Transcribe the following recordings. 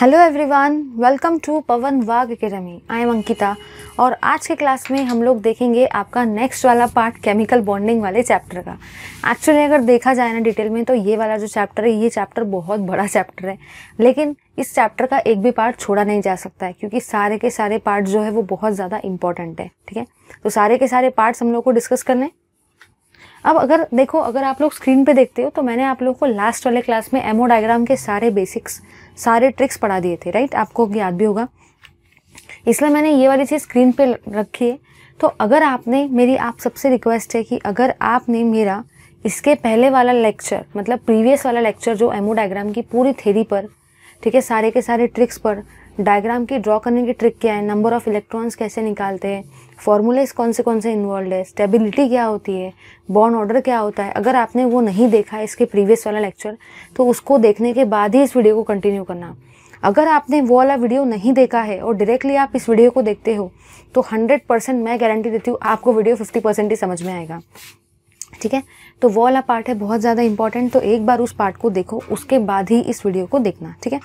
Hello everyone welcome to Pawan Wagh academy I am Ankita और आज के क्लास में हम लोग देखेंगे आपका नेक्स्ट वाला पार्ट केमिकल बॉन्डिंग वाले चैप्टर का एक्चुअली अगर देखा जाए ना डिटेल में तो ये वाला जो चैप्टर है ये चैप्टर बहुत बड़ा चैप्टर है लेकिन इस चैप्टर का एक भी पार्ट छोड़ा नहीं जा सकता है क्योंकि सारे के सारे पार्ट जो है वो बहुत ज़्यादा इंपॉर्टेंट है ठीक है तो सारे के सारे पार्ट्स हम लोग को डिस्कस करने अब अगर देखो अगर आप लोग स्क्रीन पे देखते हो तो मैंने आप लोग को लास्ट वाले क्लास में एमओ डायग्राम के सारे बेसिक्स सारे ट्रिक्स पढ़ा दिए थे राइट आपको याद भी होगा इसलिए मैंने ये वाली चीज़ स्क्रीन पे रखी है तो अगर आपने मेरी आप सबसे रिक्वेस्ट है कि अगर आपने मेरा इसके पहले वाला लेक्चर मतलब प्रीवियस वाला लेक्चर जो एमओ डायग्राम की पूरी थेरी पर ठीक है सारे के सारे ट्रिक्स पर डायग्राम की ड्रॉ करने की ट्रिक क्या है नंबर ऑफ़ इलेक्ट्रॉन्स कैसे निकालते हैं फॉर्मूलेस कौन से कौन से इन्वॉल्व है स्टेबिलिटी क्या होती है बॉन्ड ऑर्डर क्या होता है अगर आपने वो नहीं देखा है इसके प्रीवियस वाला लेक्चर तो उसको देखने के बाद ही इस वीडियो को कंटिन्यू करना अगर आपने वो वाला वीडियो नहीं देखा है और डायरेक्टली आप इस वीडियो को देखते हो तो हंड्रेड परसेंट मैं गारंटी देती हूँ आपको वीडियो फिफ्टी परसेंट ही समझ में आएगा ठीक है तो वो वाला पार्ट है बहुत ज़्यादा इंपॉर्टेंट तो एक बार उस पार्ट को देखो उसके बाद ही इस वीडियो को देखना ठीक है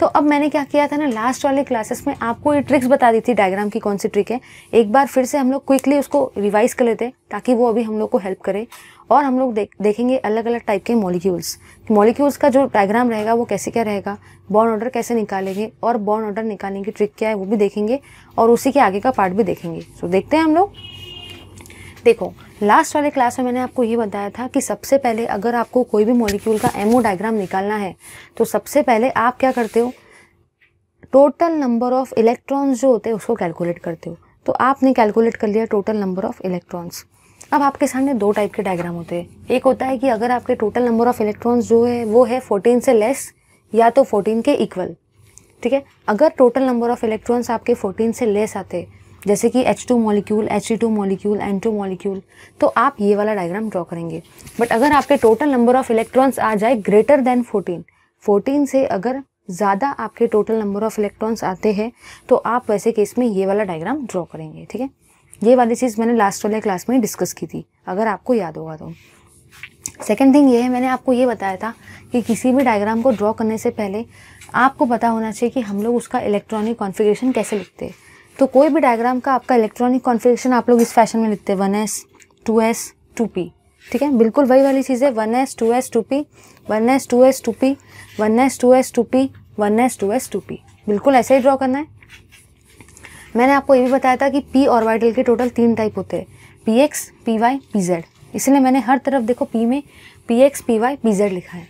तो अब मैंने क्या किया था ना लास्ट वाले क्लासेस में आपको ये ट्रिक्स बता दी थी डायग्राम की कौन सी ट्रिक है एक बार फिर से हम लोग क्विकली उसको रिवाइज कर लेते ताकि वो अभी हम लोग को हेल्प करे और हम लोग देख देखेंगे अलग अलग टाइप के मॉलिक्यूल्स मॉलिक्यूल्स का जो डायग्राम रहेगा वो कैसे क्या रहेगा बॉन्ड ऑर्डर कैसे निकालेंगे और बॉन्ड ऑर्डर निकालने की ट्रिक क्या है वो भी देखेंगे और उसी के आगे का पार्ट भी देखेंगे सो देखते हैं हम लोग देखो लास्ट वाले क्लास में मैंने आपको ये बताया था कि सबसे पहले अगर आपको कोई भी मॉलिक्यूल का एमओ डायग्राम निकालना है तो सबसे पहले आप क्या करते हो टोटल नंबर ऑफ इलेक्ट्रॉन्स जो होते हैं उसको कैलकुलेट करते हो तो आपने कैलकुलेट कर लिया टोटल नंबर ऑफ इलेक्ट्रॉन्स अब आपके सामने दो टाइप के डायग्राम होते हैं एक होता है कि अगर आपके टोटल नंबर ऑफ इलेक्ट्रॉन्स जो है वो है फोर्टीन से लेस या तो फोर्टीन के इक्वल ठीक है अगर टोटल नंबर ऑफ इलेक्ट्रॉन्स आपके फोर्टीन से लेस आते जैसे कि H2 molecule molecule molecule two molecule तो आप ये वाला डायग्राम ड्रॉ करेंगे बट अगर आपके टोटल नंबर ऑफ इलेक्ट्रॉन्स आ जाए ग्रेटर देन 14 14 से अगर ज़्यादा आपके टोटल नंबर ऑफ इलेक्ट्रॉन्स आते हैं तो आप वैसे केस में ये वाला डायग्राम ड्रॉ करेंगे ठीक है ये वाली चीज़ मैंने लास्ट वाले क्लास में डिस्कस की थी अगर आपको याद होगा तो सेकेंड थिंग ये है मैंने आपको ये बताया था कि किसी भी डायग्राम को ड्रॉ करने से पहले आपको पता होना चाहिए कि हम लोग उसका इलेक्ट्रॉनिक कॉन्फिग्रेशन कैसे लिखते हैं तो कोई भी डायग्राम का आपका इलेक्ट्रॉनिक कॉन्फ़िगरेशन आप लोग इस फैशन में लिखते हैं one S two S two P ठीक है बिल्कुल वही वाली चीज़ है one S two S two P one S two S two P one S two S two P one S two S two P बिल्कुल ऐसे ही ड्रॉ करना है मैंने आपको ये भी बताया था कि पी ऑर्बिटल के टोटल तीन टाइप होते हैं P X P Y P Z इसलिए मैंने हर तरफ देखो पी में P X P Y P Z लिखा है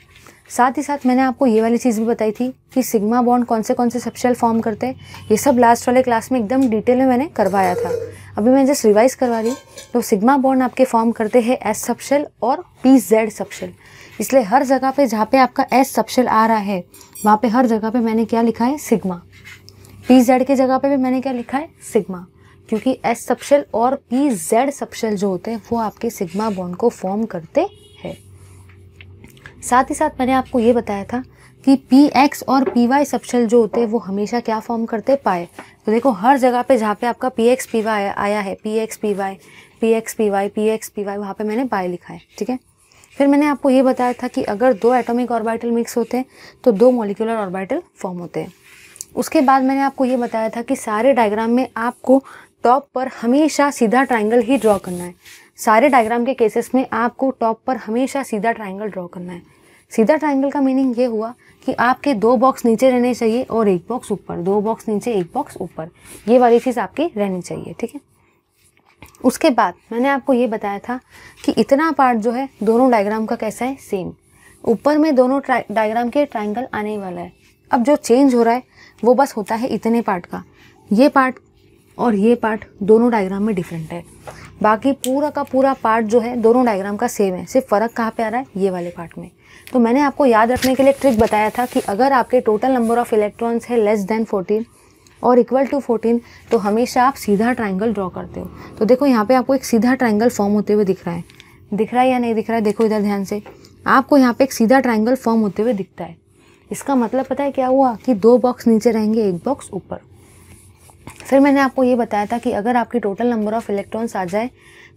साथ ही साथ मैंने आपको ये वाली चीज़ भी बताई थी कि सिग्मा बॉन्ड कौन से कौन से सबशेल फॉर्म करते हैं ये सब लास्ट वाले क्लास में एकदम डिटेल में मैंने करवाया था अभी मैं जस्ट रिवाइज करवा रही तो सिग्मा बॉन्ड आपके फॉर्म करते हैं एस सबशेल और पी जेड सबशेल इसलिए हर जगह पे जहाँ पे आपका एस सबशेल आ रहा है वहाँ पे हर जगह पे मैंने क्या लिखा है सिग्मा पी जेड की जगह पे भी मैंने क्या लिखा है सिग्मा क्योंकि एस सबशेल और पी जेड सबशेल जो होते हैं वो आपके सिग्मा बॉन्ड को फॉर्म करते साथ ही साथ मैंने आपको ये बताया था कि पी एक्स और पी वाई सबशेल जो होते हैं वो हमेशा क्या फॉर्म करते हैं पाए तो देखो हर जगह पे जहाँ पे आपका पी एक्स पी वाई आया है P X P Y P X P Y P X P Y वहाँ पर मैंने पाए लिखा है ठीक है फिर मैंने आपको ये बताया था कि अगर दो एटॉमिक ऑर्बिटल मिक्स होते हैं तो दो मोलिकुलर ऑर्बिटल फॉर्म होते हैं उसके बाद मैंने आपको ये बताया था कि सारे डायग्राम में आपको टॉप पर हमेशा सीधा ट्राइंगल ही ड्रॉ करना है सारे डायग्राम के केसेस में आपको टॉप पर हमेशा सीधा ट्राइंगल ड्रॉ करना है सीधा ट्राइंगल का मीनिंग ये हुआ कि आपके दो बॉक्स नीचे रहने चाहिए और एक बॉक्स ऊपर दो बॉक्स नीचे एक बॉक्स ऊपर ये वाली चीज़ आपकी रहनी चाहिए ठीक है उसके बाद मैंने आपको ये बताया था कि इतना पार्ट जो है दोनों डायग्राम का कैसा है सेम ऊपर में दोनों डायग्राम के ट्राइंगल आने वाला है अब जो चेंज हो रहा है वो बस होता है इतने पार्ट का ये पार्ट और ये पार्ट दोनों डायग्राम में डिफरेंट है बाकी पूरा का पूरा पार्ट जो है दोनों डायग्राम का सेम है सिर्फ फ़र्क कहाँ पे आ रहा है ये वाले पार्ट में तो मैंने आपको याद रखने के लिए ट्रिक बताया था कि अगर आपके टोटल नंबर ऑफ़ इलेक्ट्रॉन्स है लेस देन 14 और इक्वल टू 14 तो हमेशा आप सीधा ट्राइंगल ड्रॉ करते हो तो देखो यहाँ पर आपको एक सीधा ट्राइंगल फॉर्म होते हुए दिख रहा है दिख रहा है या नहीं दिख रहा है देखो इधर ध्यान से आपको यहाँ पर एक सीधा ट्राइंगल फॉर्म होते हुए दिखता है इसका मतलब पता है क्या हुआ कि दो बॉक्स नीचे रहेंगे एक बॉक्स ऊपर फिर मैंने आपको ये बताया था कि अगर आपकी टोटल नंबर ऑफ़ इलेक्ट्रॉन्स आ जाए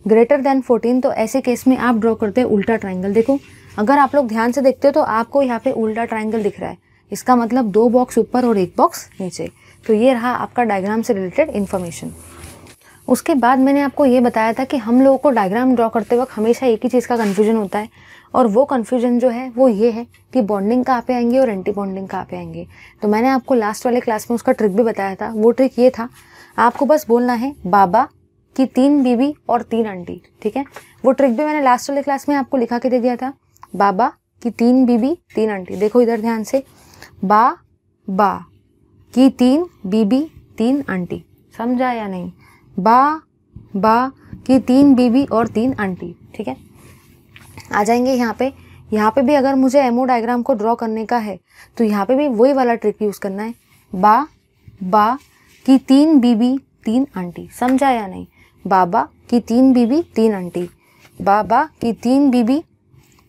ग्रेटर देन 14 तो ऐसे केस में आप ड्रॉ करते हैं उल्टा ट्राइंगल देखो अगर आप लोग ध्यान से देखते हो तो आपको यहाँ पे उल्टा ट्राइंगल दिख रहा है इसका मतलब दो बॉक्स ऊपर और एक बॉक्स नीचे तो ये रहा आपका डायग्राम से रिलेटेड इन्फॉर्मेशन उसके बाद मैंने आपको ये बताया था कि हम लोगों को डायग्राम ड्रॉ करते वक्त हमेशा एक ही चीज़ का कन्फ्यूजन होता है और वो कन्फ्यूजन जो है वो ये है कि बॉन्डिंग कहाँ पे आएंगे और एंटी बॉन्डिंग कहाँ पे आएंगे तो मैंने आपको लास्ट वाले क्लास में उसका ट्रिक भी बताया था वो ट्रिक ये था आपको बस बोलना है बाबा की तीन बीबी और तीन आंटी ठीक है वो ट्रिक भी मैंने लास्ट वाले क्लास में आपको लिखा के दे दिया था बाबा की तीन बीबी तीन आंटी देखो इधर ध्यान से बा बा की तीन बीबी तीन आंटी समझा या नहीं बा बा की तीन बीबी और तीन आंटी ठीक है आ जाएंगे यहाँ पे यहाँ पे भी अगर मुझे एमओ डायग्राम को ड्रॉ करने का है तो यहाँ पे भी वही वाला ट्रिक यूज़ करना है बा बा की तीन बीबी तीन आंटी समझा या नहीं बाबा की तीन बीबी तीन आंटी बाबा की तीन बीबी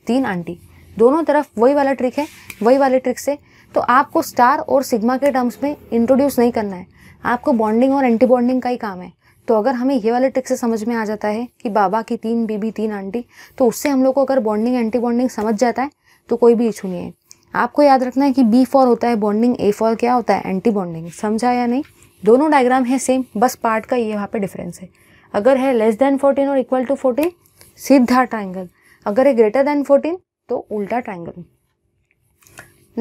तीन आंटी दोनों तरफ वही वाला ट्रिक है वही वाले ट्रिक से तो आपको स्टार और सिग्मा के टर्म्स में इंट्रोड्यूस नहीं करना है आपको बॉन्डिंग और एंटी बॉन्डिंग का ही काम है तो अगर हमें ये वाले ट्रिक से समझ में आ जाता है कि बाबा की तीन बीबी तीन आंटी तो उससे हम लोग को अगर बॉन्डिंग एंटी बॉन्डिंग समझ जाता है तो कोई भी इशू नहीं है आपको याद रखना है कि बी फॉर होता है बॉन्डिंग ए फॉर क्या होता है एंटी बॉन्डिंग समझा या नहीं दोनों डायग्राम है सेम बस पार्ट का ये यहाँ पे डिफरेंस है अगर है लेस देन फोर्टीन और इक्वल टू फोर्टीन सीधा ट्राइंगल अगर है ग्रेटर देन फोर्टीन तो उल्टा ट्राइंगल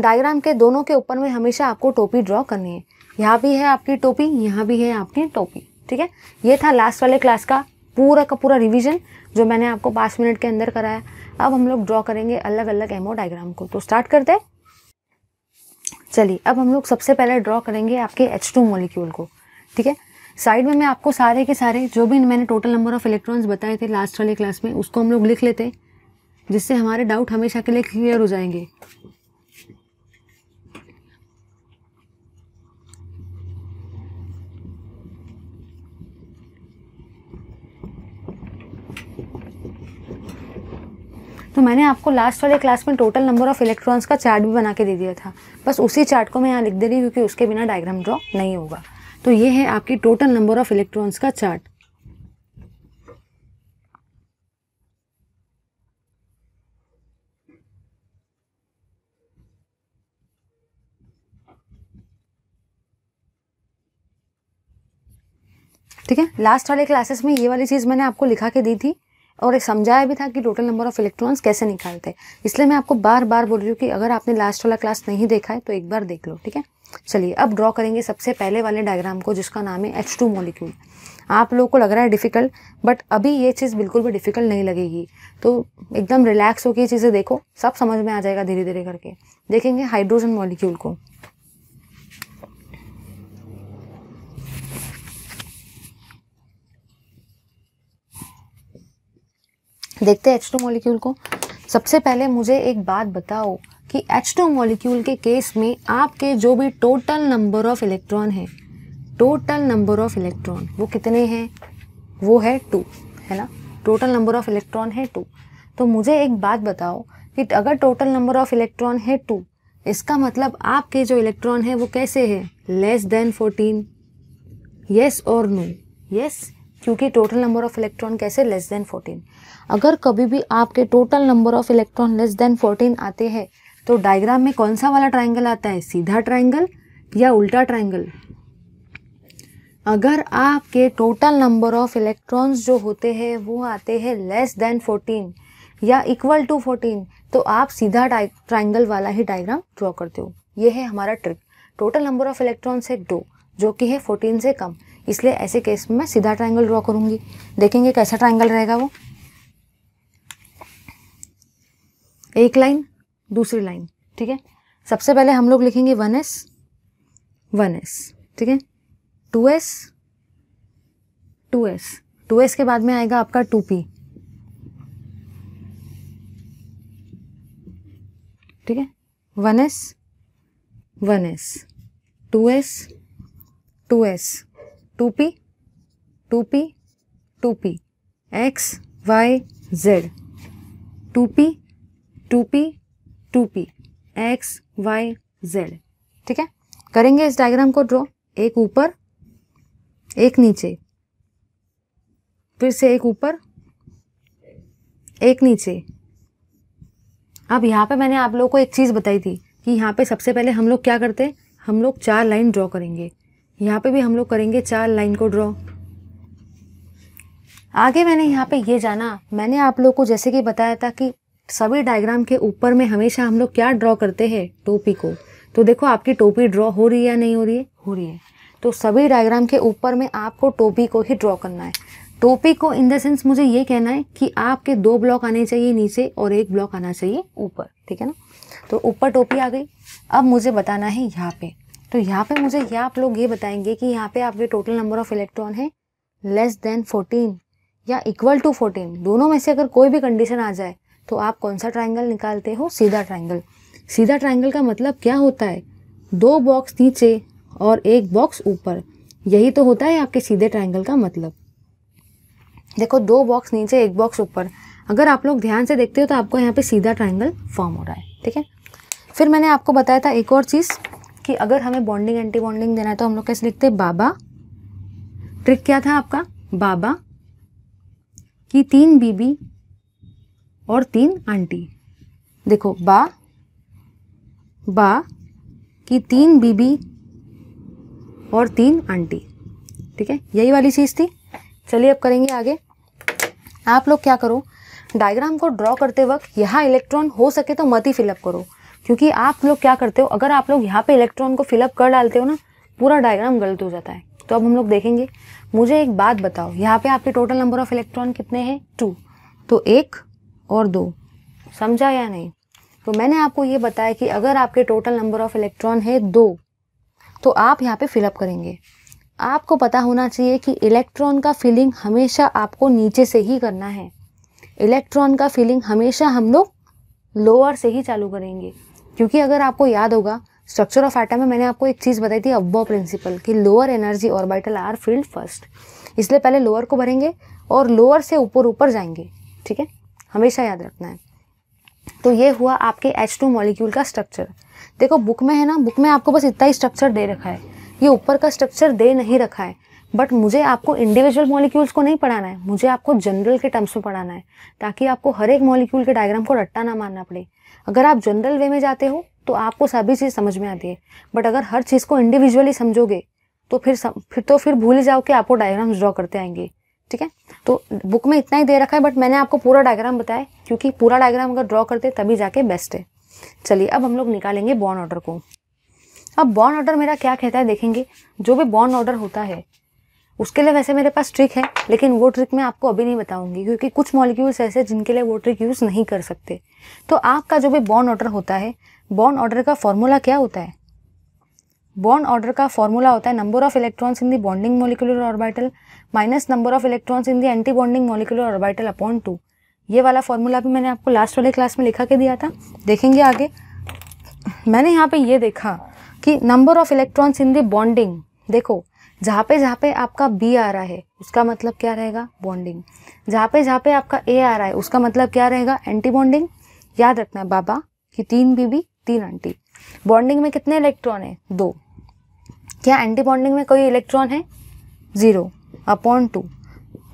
डायग्राम के दोनों के ऊपर में हमेशा आपको टोपी ड्रॉ करनी है यहाँ भी है आपकी टोपी यहाँ भी है आपकी टोपी ठीक है ये था लास्ट वाले क्लास का पूरा का पूरा रिवीजन जो मैंने आपको पाँच मिनट के अंदर कराया अब हम लोग ड्रॉ करेंगे अलग अलग एमओ डायग्राम को तो स्टार्ट करते हैं चलिए अब हम लोग सबसे पहले ड्रॉ करेंगे आपके एच टू मोलिक्यूल को ठीक है साइड में मैं आपको सारे के सारे जो भी मैंने टोटल नंबर ऑफ इलेक्ट्रॉन्स बताए थे लास्ट वाले क्लास में उसको हम लोग लिख लेते हैं जिससे हमारे डाउट हमेशा के लिए क्लियर हो जाएंगे तो मैंने आपको लास्ट वाले क्लास में टोटल नंबर ऑफ़ इलेक्ट्रॉन्स का चार्ट भी बना के दे दिया था बस उसी चार्ट को मैं यहाँ लिख दे रही हूँ क्योंकि उसके बिना डायग्राम ड्रॉ नहीं होगा तो ये है आपकी टोटल नंबर ऑफ़ इलेक्ट्रॉन्स का चार्ट ठीक है लास्ट वाले क्लासेस में ये वाली चीज़ मैंने आपको लिखा के दी थी और एक समझाया भी था कि टोटल नंबर ऑफ इलेक्ट्रॉन्स कैसे निकालते हैं इसलिए मैं आपको बार बार बोल रही हूँ कि अगर आपने लास्ट वाला क्लास नहीं देखा है तो एक बार देख लो ठीक है चलिए अब ड्रॉ करेंगे सबसे पहले वाले डायग्राम को जिसका नाम है एच टू मोलिक्यूल आप लोगों को लग रहा है डिफ़िकल्ट बट अभी ये चीज़ बिल्कुल भी डिफ़िकल्ट नहीं लगेगी तो एकदम रिलैक्स होकर ये चीज़ें देखो सब समझ में आ जाएगा धीरे धीरे करके देखेंगे हाइड्रोजन मॉलिक्यूल को देखते हैं एच टू मॉलिक्यूल को सबसे पहले मुझे एक बात बताओ कि एच टू मॉलिक्यूल के केस में आपके जो भी टोटल नंबर ऑफ इलेक्ट्रॉन है टोटल नंबर ऑफ इलेक्ट्रॉन वो कितने हैं वो है टू है ना टोटल नंबर ऑफ इलेक्ट्रॉन है टू तो मुझे एक बात बताओ कि अगर टोटल नंबर ऑफ इलेक्ट्रॉन है टू इसका मतलब आपके जो इलेक्ट्रॉन है वो कैसे है लेस देन फोर्टीन येस और नो येस क्योंकि टोटल नंबर ऑफ इलेक्ट्रॉन कैसे लेस देन 14 अगर कभी भी आपके total number of electron less than 14 आते हैं तो डायग्राम में कौन सा वाला ट्राइंगल आता है सीधा ट्राइंगल या उल्टा ट्राइंगल अगर आपके टोटल नंबर ऑफ इलेक्ट्रॉन्स जो होते हैं वो आते हैं लेस देन 14 या इक्वल टू 14 तो आप सीधा ट्राइंगल वाला ही डायग्राम ड्रॉ करते हो ये है हमारा trick total number of electrons है दो जो कि है 14 से कम इसलिए ऐसे केस में मैं सीधा ट्राइंगल ड्रॉ करूँगी देखेंगे कैसा ट्राइंगल रहेगा वो एक लाइन दूसरी लाइन ठीक है सबसे पहले हम लोग लिखेंगे वन एस वन एस ठीक है two S two S two S के बाद में आएगा आपका टू पी ठीक है one S one S two S two S two P two P two P X Y Z two P two P two P X Y Z ठीक है करेंगे इस डायग्राम को ड्रॉ एक ऊपर एक नीचे फिर से एक ऊपर एक नीचे अब यहाँ पे मैंने आप लोगों को एक चीज़ बताई थी कि यहाँ पे सबसे पहले हम लोग क्या करते हैं हम लोग चार लाइन ड्रॉ करेंगे यहाँ पे भी हम लोग करेंगे चार लाइन को ड्रॉ आगे मैंने यहाँ पे ये जाना मैंने आप लोग को जैसे कि बताया था कि सभी डायग्राम के ऊपर में हमेशा हम लोग क्या ड्रॉ करते हैं टोपी को तो देखो आपकी टोपी ड्रॉ हो रही है या नहीं हो रही है हो रही है तो सभी डायग्राम के ऊपर में आपको टोपी को ही ड्रॉ करना है टोपी को इन द सेंस मुझे ये कहना है कि आपके दो ब्लॉक आने चाहिए नीचे और एक ब्लॉक आना चाहिए ऊपर ठीक है ना तो ऊपर टोपी आ गई अब मुझे बताना है यहाँ पे तो यहाँ पे मुझे या आप लोग ये बताएंगे कि यहाँ पे आपके टोटल नंबर ऑफ इलेक्ट्रॉन है लेस देन फोर्टीन या इक्वल टू फोर्टीन दोनों में से अगर कोई भी कंडीशन आ जाए तो आप कौन सा ट्राइंगल निकालते हो सीधा ट्राइंगल सीधा ट्राइंगल का मतलब क्या होता है दो बॉक्स नीचे और एक बॉक्स ऊपर यही तो होता है आपके सीधे ट्राइंगल का मतलब देखो दो बॉक्स नीचे एक बॉक्स ऊपर अगर आप लोग ध्यान से देखते हो तो आपको यहाँ पे सीधा ट्राइंगल फॉर्म हो रहा है ठीक है फिर मैंने आपको बताया था एक और चीज़ कि अगर हमें बॉन्डिंग एंटी बॉन्डिंग देना है तो हम लोग कैसे लिखते हैं बाबा ट्रिक क्या था आपका बाबा की तीन बीबी और तीन आंटी देखो बा बा की तीन बीबी और तीन आंटी ठीक है यही वाली चीज़ थी चलिए अब करेंगे आगे आप लोग क्या करो डायग्राम को ड्रॉ करते वक्त यहाँ इलेक्ट्रॉन हो सके तो मत ही फिलअप करो क्योंकि आप लोग क्या करते हो अगर आप लोग यहाँ पे इलेक्ट्रॉन को फिलअप कर डालते हो ना पूरा डायग्राम गलत हो जाता है तो अब हम लोग देखेंगे मुझे एक बात बताओ यहाँ पे आपके टोटल नंबर ऑफ इलेक्ट्रॉन कितने हैं टू तो एक और दो समझा या नहीं तो मैंने आपको ये बताया कि अगर आपके टोटल नंबर ऑफ इलेक्ट्रॉन है दो तो आप यहाँ पे फिलअप करेंगे आपको पता होना चाहिए कि इलेक्ट्रॉन का फिलिंग हमेशा आपको नीचे से ही करना है इलेक्ट्रॉन का फिलिंग हमेशा हम लोग लोअर से ही चालू करेंगे क्योंकि अगर आपको याद होगा स्ट्रक्चर ऑफ एटम में मैंने आपको एक चीज़ बताई थी अब्बो प्रिंसिपल कि lower energy orbital are filled first इसलिए पहले लोअर को भरेंगे और लोअर से ऊपर ऊपर जाएंगे ठीक है हमेशा याद रखना है तो ये हुआ आपके एच टू मॉलिक्यूल का स्ट्रक्चर देखो बुक में है ना बुक में आपको बस इतना ही स्ट्रक्चर दे रखा है ये ऊपर का स्ट्रक्चर दे नहीं रखा है बट मुझे आपको इंडिविजुअल मॉलिक्यूल्स को नहीं पढ़ाना है मुझे आपको जनरल के टर्म्स में पढ़ाना है ताकि आपको हर एक मॉलिक्यूल के डायग्राम को रट्टा ना मानना पड़े अगर आप जनरल वे में जाते हो तो आपको सभी चीज़ समझ में आती है बट अगर हर चीज़ को इंडिविजुअली समझोगे तो फिर सम, फिर तो फिर भूल जाओ कि आपको डायग्राम्स ड्रॉ करते आएंगे ठीक है तो बुक में इतना ही दे रखा है बट मैंने आपको पूरा डायग्राम बताया क्योंकि पूरा डायग्राम अगर ड्रॉ करते तभी जाके बेस्ट है चलिए अब हम लोग निकालेंगे बॉन्ड ऑर्डर को अब बॉन्ड ऑर्डर मेरा क्या कहता है देखेंगे जो भी बॉन्ड ऑर्डर होता है उसके लिए वैसे मेरे पास ट्रिक है लेकिन वो ट्रिक मैं आपको अभी नहीं बताऊंगी क्योंकि कुछ मॉलिक्यूल्स ऐसे जिनके लिए वो ट्रिक यूज़ नहीं कर सकते तो आपका जो भी बॉन्ड ऑर्डर होता है बॉन्ड ऑर्डर का फॉर्मूला क्या होता है बॉन्ड ऑर्डर का फॉर्मूला होता है number of electrons in the bonding molecular orbital minus number of electrons in the anti bonding molecular orbital upon two ये वाला फॉर्मूला भी मैंने आपको लास्ट वाले क्लास में लिखा के दिया था देखेंगे आगे मैंने यहाँ पे ये देखा कि number of electrons in the bonding देखो जहाँ पे जहाँ पे आपका बी आ रहा है उसका मतलब क्या रहेगा बॉन्डिंग जहाँ पे जहाँ पे आपका ए आ रहा है उसका मतलब क्या रहेगा एंटी बॉन्डिंग याद रखना है बाबा कि तीन बीबी तीन आंटी बॉन्डिंग में कितने इलेक्ट्रॉन है दो क्या एंटी बॉन्डिंग में कोई इलेक्ट्रॉन है ज़ीरो अपॉन टू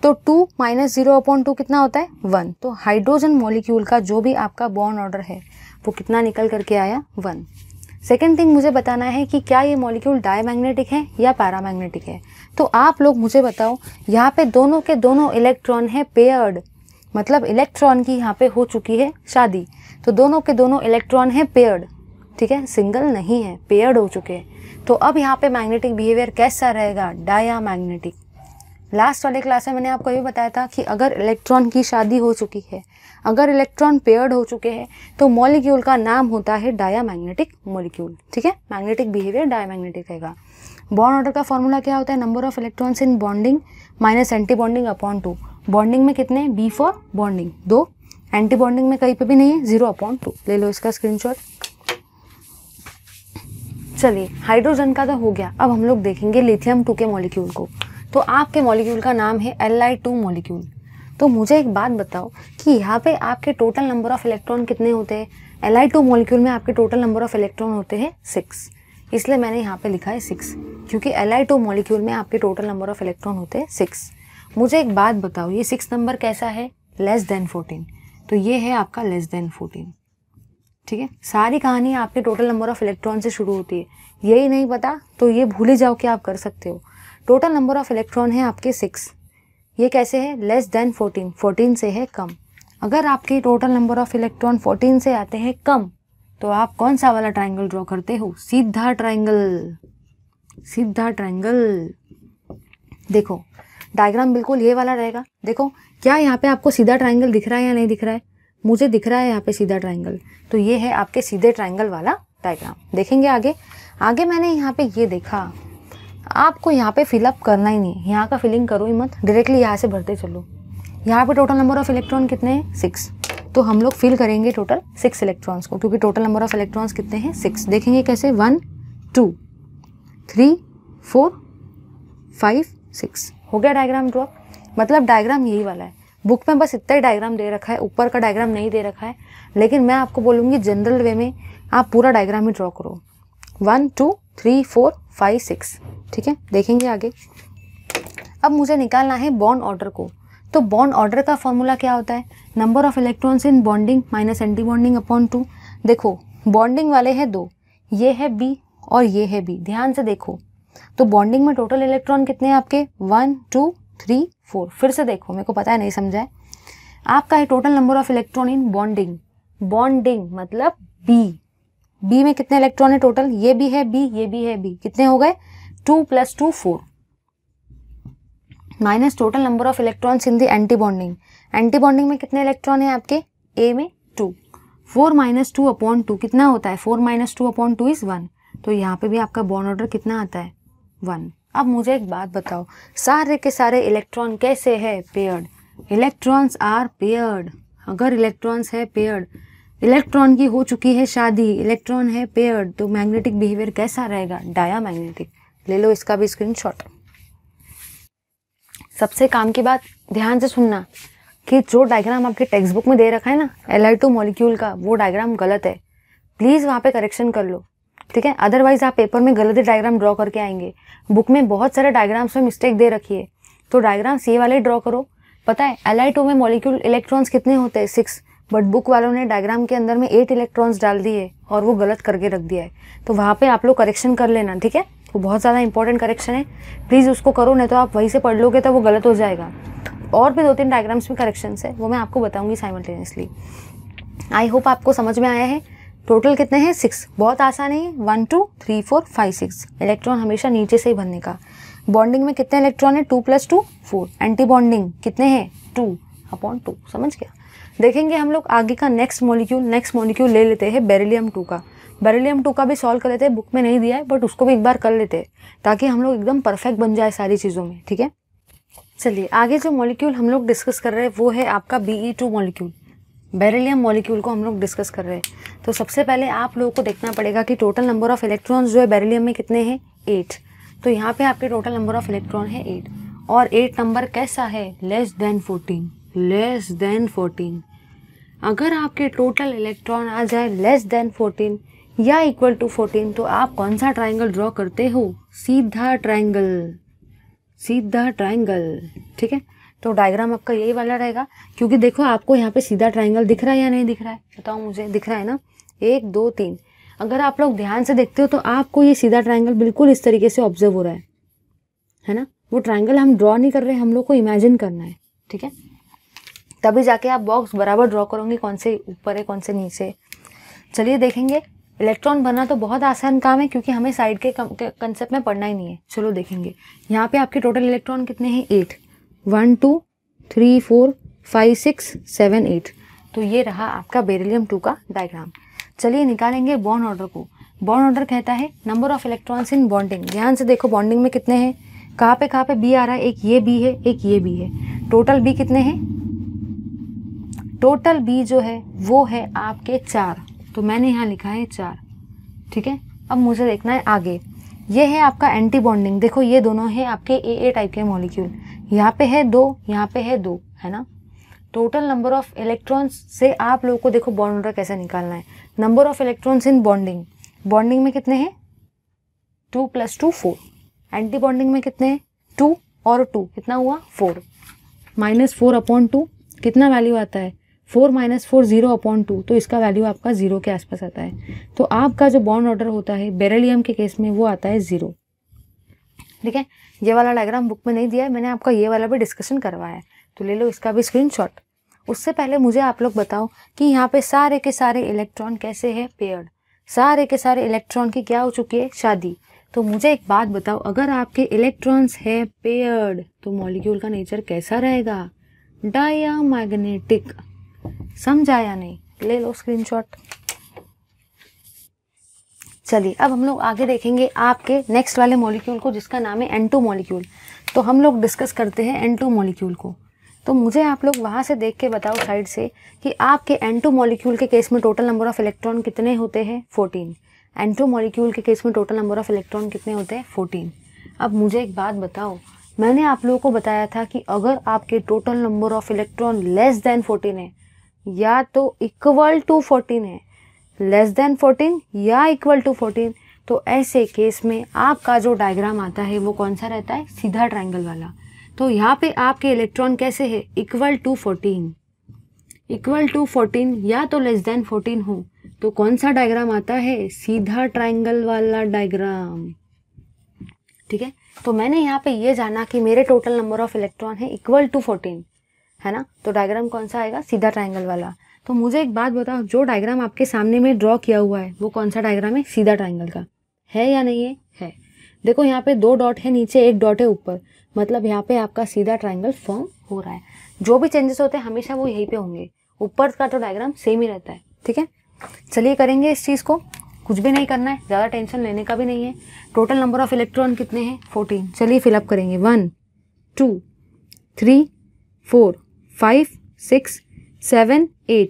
तो two minus zero upon two कितना होता है वन तो हाइड्रोजन मॉलिक्यूल का जो भी आपका बॉन्ड ऑर्डर है वो कितना निकल करके आया वन सेकेंड थिंग मुझे बताना है कि क्या ये मॉलिक्यूल डायमैग्नेटिक है या पैरामैग्नेटिक है तो आप लोग मुझे बताओ यहाँ पे दोनों के दोनों इलेक्ट्रॉन है पेयर्ड मतलब इलेक्ट्रॉन की यहाँ पे हो चुकी है शादी तो दोनों के दोनों इलेक्ट्रॉन हैं पेयर्ड ठीक है सिंगल नहीं है पेयर्ड हो चुके हैं तो अब यहाँ पे मैग्नेटिक बिहेवियर कैसा रहेगा डाया मैग्नेटिक लास्ट वाले क्लास में मैंने आपको ये बताया था कि अगर इलेक्ट्रॉन की शादी हो चुकी है अगर इलेक्ट्रॉन पेयर्ड हो चुके हैं तो मॉलिक्यूल का नाम होता है डाया मैग्नेटिक मोलिक्यूल ठीक है मैग्नेटिक बिहेवियर डाया मैग्नेटिक रहेगा बॉन्ड ऑर्डर का फॉर्मूला क्या होता है number of electrons in bonding minus anti bonding upon two bonding में कितने बी फॉर बॉन्डिंग दो एंटी बॉन्डिंग में कहीं पे भी नहीं है जीरो अपॉन टू ले लो इसका स्क्रीनशॉट चलिए हाइड्रोजन का तो हो गया अब हम लोग देखेंगे लिथियम टू के मॉलिक्यूल को तो आपके मॉलिक्यूल का नाम है एल आई टू मॉलिक्यूल तो मुझे एक बात बताओ कि यहाँ पे आपके टोटल नंबर ऑफ इलेक्ट्रॉन कितने होते हैं एल आई टू मॉलिक्यूल में आपके टोटल नंबर ऑफ इलेक्ट्रॉन होते हैं सिक्स इसलिए मैंने यहाँ पे लिखा है सिक्स क्योंकि एल आई टू मॉलिक्यूल में आपके टोटल नंबर ऑफ इलेक्ट्रॉन होते हैं सिक्स मुझे एक बात बताओ ये सिक्स नंबर कैसा है लेस देन फोर्टीन तो ये है आपका लेस देन फोर्टीन ठीक है सारी कहानी आपके टोटल नंबर ऑफ इलेक्ट्रॉन से शुरू होती है यही नहीं पता तो ये भूले जाओ कि आप कर सकते हो टोटल नंबर ऑफ इलेक्ट्रॉन है आपके सिक्स ये कैसे है लेस देन फोर्टीन फोर्टीन से है कम अगर आपके total number of electron fourteen से आते हैं कम तो आप कौन सा वाला ट्राइंगल ड्रॉ करते हो सीधा ट्राइंगल सीधा ट्राइंगल देखो डायग्राम बिल्कुल ये वाला रहेगा देखो क्या यहाँ पे आपको सीधा ट्राइंगल दिख रहा है या नहीं दिख रहा है मुझे दिख रहा है यहाँ पे सीधा ट्राइंगल तो ये है आपके सीधे ट्राइंगल वाला डायग्राम देखेंगे आगे आगे मैंने यहाँ पे ये देखा आपको यहाँ पे फिलअप करना ही नहीं यहाँ का फिलिंग करो ही मत डायरेक्टली यहाँ से भरते चलो यहाँ पे टोटल नंबर ऑफ इलेक्ट्रॉन कितने हैं सिक्स तो हम लोग फिल करेंगे टोटल सिक्स इलेक्ट्रॉन्स को क्योंकि टोटल नंबर ऑफ इलेक्ट्रॉन्स कितने हैं सिक्स देखेंगे कैसे one two three four five six हो गया डायग्राम ड्रॉ मतलब डायग्राम यही वाला है बुक में बस इतना ही डायग्राम दे रखा है ऊपर का डायग्राम नहीं दे रखा है लेकिन मैं आपको बोलूँगी जनरल वे में आप पूरा डायग्राम ही ड्रॉ करो one two three four five six ठीक है देखेंगे आगे अब मुझे निकालना है बॉन्ड ऑर्डर को तो बॉन्ड ऑर्डर का फॉर्मूला क्या होता है number of electrons in bonding minus anti bonding upon two देखो बॉन्डिंग वाले हैं दो ये है बी और ये है बी ध्यान से देखो तो बॉन्डिंग में टोटल इलेक्ट्रॉन कितने हैं आपके वन टू थ्री फोर फिर से देखो मेरे को पता है नहीं समझा है आपका है total number of electron in bonding bonding मतलब बी बी में कितने इलेक्ट्रॉन है टोटल ये भी है बी ये भी है बी कितने हो गए two plus two four minus total number of electrons in the anti bonding anti bonding में कितने इलेक्ट्रॉन है आपके ए में two four minus two upon two कितना होता है four minus two upon two is one तो यहाँ पे भी आपका बॉन्ड ऑर्डर कितना आता है वन अब मुझे एक बात बताओ सारे के सारे इलेक्ट्रॉन कैसे है पेयर्ड इलेक्ट्रॉन्स आर पेयर्ड अगर इलेक्ट्रॉन्स है पेयर्ड इलेक्ट्रॉन की हो चुकी है शादी इलेक्ट्रॉन है पेयर्ड तो मैग्नेटिक बिहेवियर कैसा रहेगा डाया मैग्नेटिक ले लो इसका भी शॉट सबसे काम की बात ध्यान से सुनना कि जो डायग्राम आपके टेक्स्ट बुक में दे रखा है ना एल आई टू मॉलिक्यूल का वो डायग्राम गलत है प्लीज़ वहाँ पे करेक्शन कर लो ठीक है अदरवाइज आप पेपर में गलत डायग्राम ड्रॉ करके आएंगे बुक में बहुत सारे डायग्राम्स में मिस्टेक दे रखी है तो डायग्राम्स ये वाले ड्रॉ करो पता है एल टू में मॉलिक्यूल इलेक्ट्रॉन्स कितने होते हैं सिक्स बट बुक वालों ने डायग्राम के अंदर में एट इलेक्ट्रॉन्स डाल दिए और वो गलत करके रख दिया है तो वहाँ पे आप लोग करेक्शन कर लेना ठीक है वो बहुत ज़्यादा इंपॉर्टेंट करेक्शन है प्लीज़ उसको करो नहीं तो आप वहीं से पढ़ लोगे तो वो गलत हो जाएगा और भी दो तीन डायग्राम्स में करेक्शन है वो मैं आपको बताऊँगी साइमल्टेनियसली आई होप आपको समझ में आया है टोटल कितने हैं सिक्स बहुत आसान है one two three four five six electron हमेशा नीचे से ही बनने का बॉन्डिंग में कितने इलेक्ट्रॉन है two plus two four anti bonding कितने हैं टू अपॉन टू समझ गया देखेंगे हम लोग आगे का नेक्स्ट मोलिक्यूल नेक्स्ट मोलिक्यूल ले लेते हैं बेरिलियम टू का बेरिलियम टू का भी सॉल्व कर लेते हैं बुक में नहीं दिया है बट उसको भी एक बार कर लेते हैं ताकि हम लोग एकदम परफेक्ट बन जाए सारी चीज़ों में ठीक है चलिए आगे जो मॉलिक्यूल हम लोग डिस्कस कर रहे हैं वो है आपका B E two molecule beryllium molecule को हम लोग डिस्कस कर रहे हैं तो सबसे पहले आप लोगों को देखना पड़ेगा कि टोटल नंबर ऑफ इलेक्ट्रॉन्स जो है बेरिलियम में कितने हैं एट तो यहाँ पे आपके टोटल नंबर ऑफ इलेक्ट्रॉन है एट और एट नंबर कैसा है less than fourteen less than fourteen अगर आपके टोटल इलेक्ट्रॉन आ जाए लेस देन फोर्टीन या इक्वल टू फोर्टीन तो आप कौन सा ट्राइंगल ड्रॉ करते हो सीधा ट्राइंगल सीधा ट्राइंगल ठीक है तो डायग्राम आपका यही वाला रहेगा क्योंकि देखो आपको यहाँ पे सीधा ट्राइंगल दिख रहा है या नहीं दिख रहा है बताओ मुझे दिख रहा है ना एक दो तीन अगर आप लोग ध्यान से देखते हो तो आपको ये सीधा ट्राइंगल बिल्कुल इस तरीके से ऑब्जर्व हो रहा है है ना वो ट्राइंगल हम ड्रॉ नहीं कर रहे हम लोग को इमेजिन करना है ठीक है तभी जाके आप बॉक्स बराबर ड्रॉ करोगे कौन से ऊपर है कौन से नीचे चलिए देखेंगे इलेक्ट्रॉन बनना तो बहुत आसान काम है क्योंकि हमें साइड के कंसेप्ट में पढ़ना ही नहीं है चलो देखेंगे यहाँ पे आपके टोटल इलेक्ट्रॉन कितने हैं eight one two three four five six seven eight तो ये रहा आपका बेरिलियम टू का डायग्राम चलिए निकालेंगे बॉन्ड ऑर्डर को बॉन्ड ऑर्डर कहता है number of electrons in bonding ध्यान से देखो बॉन्डिंग में कितने हैं कहाँ पे कहाँ पे बी आ रहा है एक ये बी है एक ये बी है टोटल बी कितने हैं टोटल बी जो है वो है आपके चार तो मैंने यहाँ लिखा है चार ठीक है अब मुझे देखना है आगे ये है आपका एंटी बॉन्डिंग देखो ये दोनों है आपके ए ए टाइप के मॉलिक्यूल यहाँ पे है दो यहाँ पे है दो है ना टोटल नंबर ऑफ इलेक्ट्रॉन्स से आप लोगों को देखो बॉन्ड ऑर्डर कैसे निकालना है number of electrons in bonding bonding में कितने हैं two plus two four anti bonding में कितने हैं टू और टू कितना हुआ four minus four upon two कितना वैल्यू आता है four minus four zero upon two तो इसका वैल्यू आपका जीरो के आसपास आता है तो आपका जो बॉन्ड ऑर्डर होता है बेरेलियम के केस में वो आता है जीरो ठीक है ये वाला डायग्राम बुक में नहीं दिया है मैंने आपका ये वाला भी डिस्कशन करवाया है तो ले लो इसका भी स्क्रीनशॉट उससे पहले मुझे आप लोग बताओ कि यहाँ पे सारे के सारे इलेक्ट्रॉन कैसे है पेयर्ड सारे के सारे इलेक्ट्रॉन की क्या हो चुकी है शादी तो मुझे एक बात बताओ अगर आपके इलेक्ट्रॉन्स है पेयर्ड तो मॉलिक्यूल का नेचर कैसा रहेगा डाया मैग्नेटिक समझाया नहीं ले लो स्क्रीनशॉट चलिए अब हम लोग आगे देखेंगे आपके नेक्स्ट वाले मॉलिक्यूल को जिसका नाम है एंटो मॉलिक्यूल तो हम लोग डिस्कस करते हैं एंटो मॉलिक्यूल को तो मुझे आप लोग वहाँ से देख के बताओ साइड से कि आपके एंटो मॉलिक्यूल के केस में टोटल नंबर ऑफ़ इलेक्ट्रॉन कितने होते हैं फोर्टीन एंटो मॉलिक्यूल के केस में टोटल नंबर ऑफ़ इलेक्ट्रॉन कितने होते हैं फोर्टीन अब मुझे एक बात बताओ मैंने आप लोगों को बताया था कि अगर आपके total number of electron less than fourteen है या तो इक्वल टू फोर्टीन है लेस देन 14 या इक्वल टू 14 तो ऐसे केस में आपका जो डायग्राम आता है वो कौन सा रहता है सीधा ट्राइंगल वाला तो यहाँ पे आपके इलेक्ट्रॉन कैसे है इक्वल टू 14 इक्वल टू 14 या तो लेस देन 14 हो तो कौन सा डायग्राम आता है सीधा ट्राइंगल वाला डायग्राम ठीक है तो मैंने यहाँ पे ये जाना कि मेरे टोटल नंबर ऑफ इलेक्ट्रॉन है इक्वल टू फोर्टीन है ना तो डायग्राम कौन सा आएगा सीधा ट्राइंगल वाला तो मुझे एक बात बताओ जो डायग्राम आपके सामने में ड्रॉ किया हुआ है वो कौन सा डायग्राम है सीधा ट्राइंगल का है या नहीं है है देखो यहाँ पे दो डॉट है नीचे एक डॉट है ऊपर मतलब यहाँ पे आपका सीधा ट्राइंगल फॉर्म हो रहा है जो भी चेंजेस होते हैं हमेशा वो यहीं पे होंगे ऊपर का तो डायग्राम सेम ही रहता है ठीक है चलिए करेंगे इस चीज़ को कुछ भी नहीं करना है ज़्यादा टेंशन लेने का भी नहीं है टोटल नंबर ऑफ इलेक्ट्रॉन कितने हैं फोर्टीन चलिए फिलअप करेंगे one two three four five six seven eight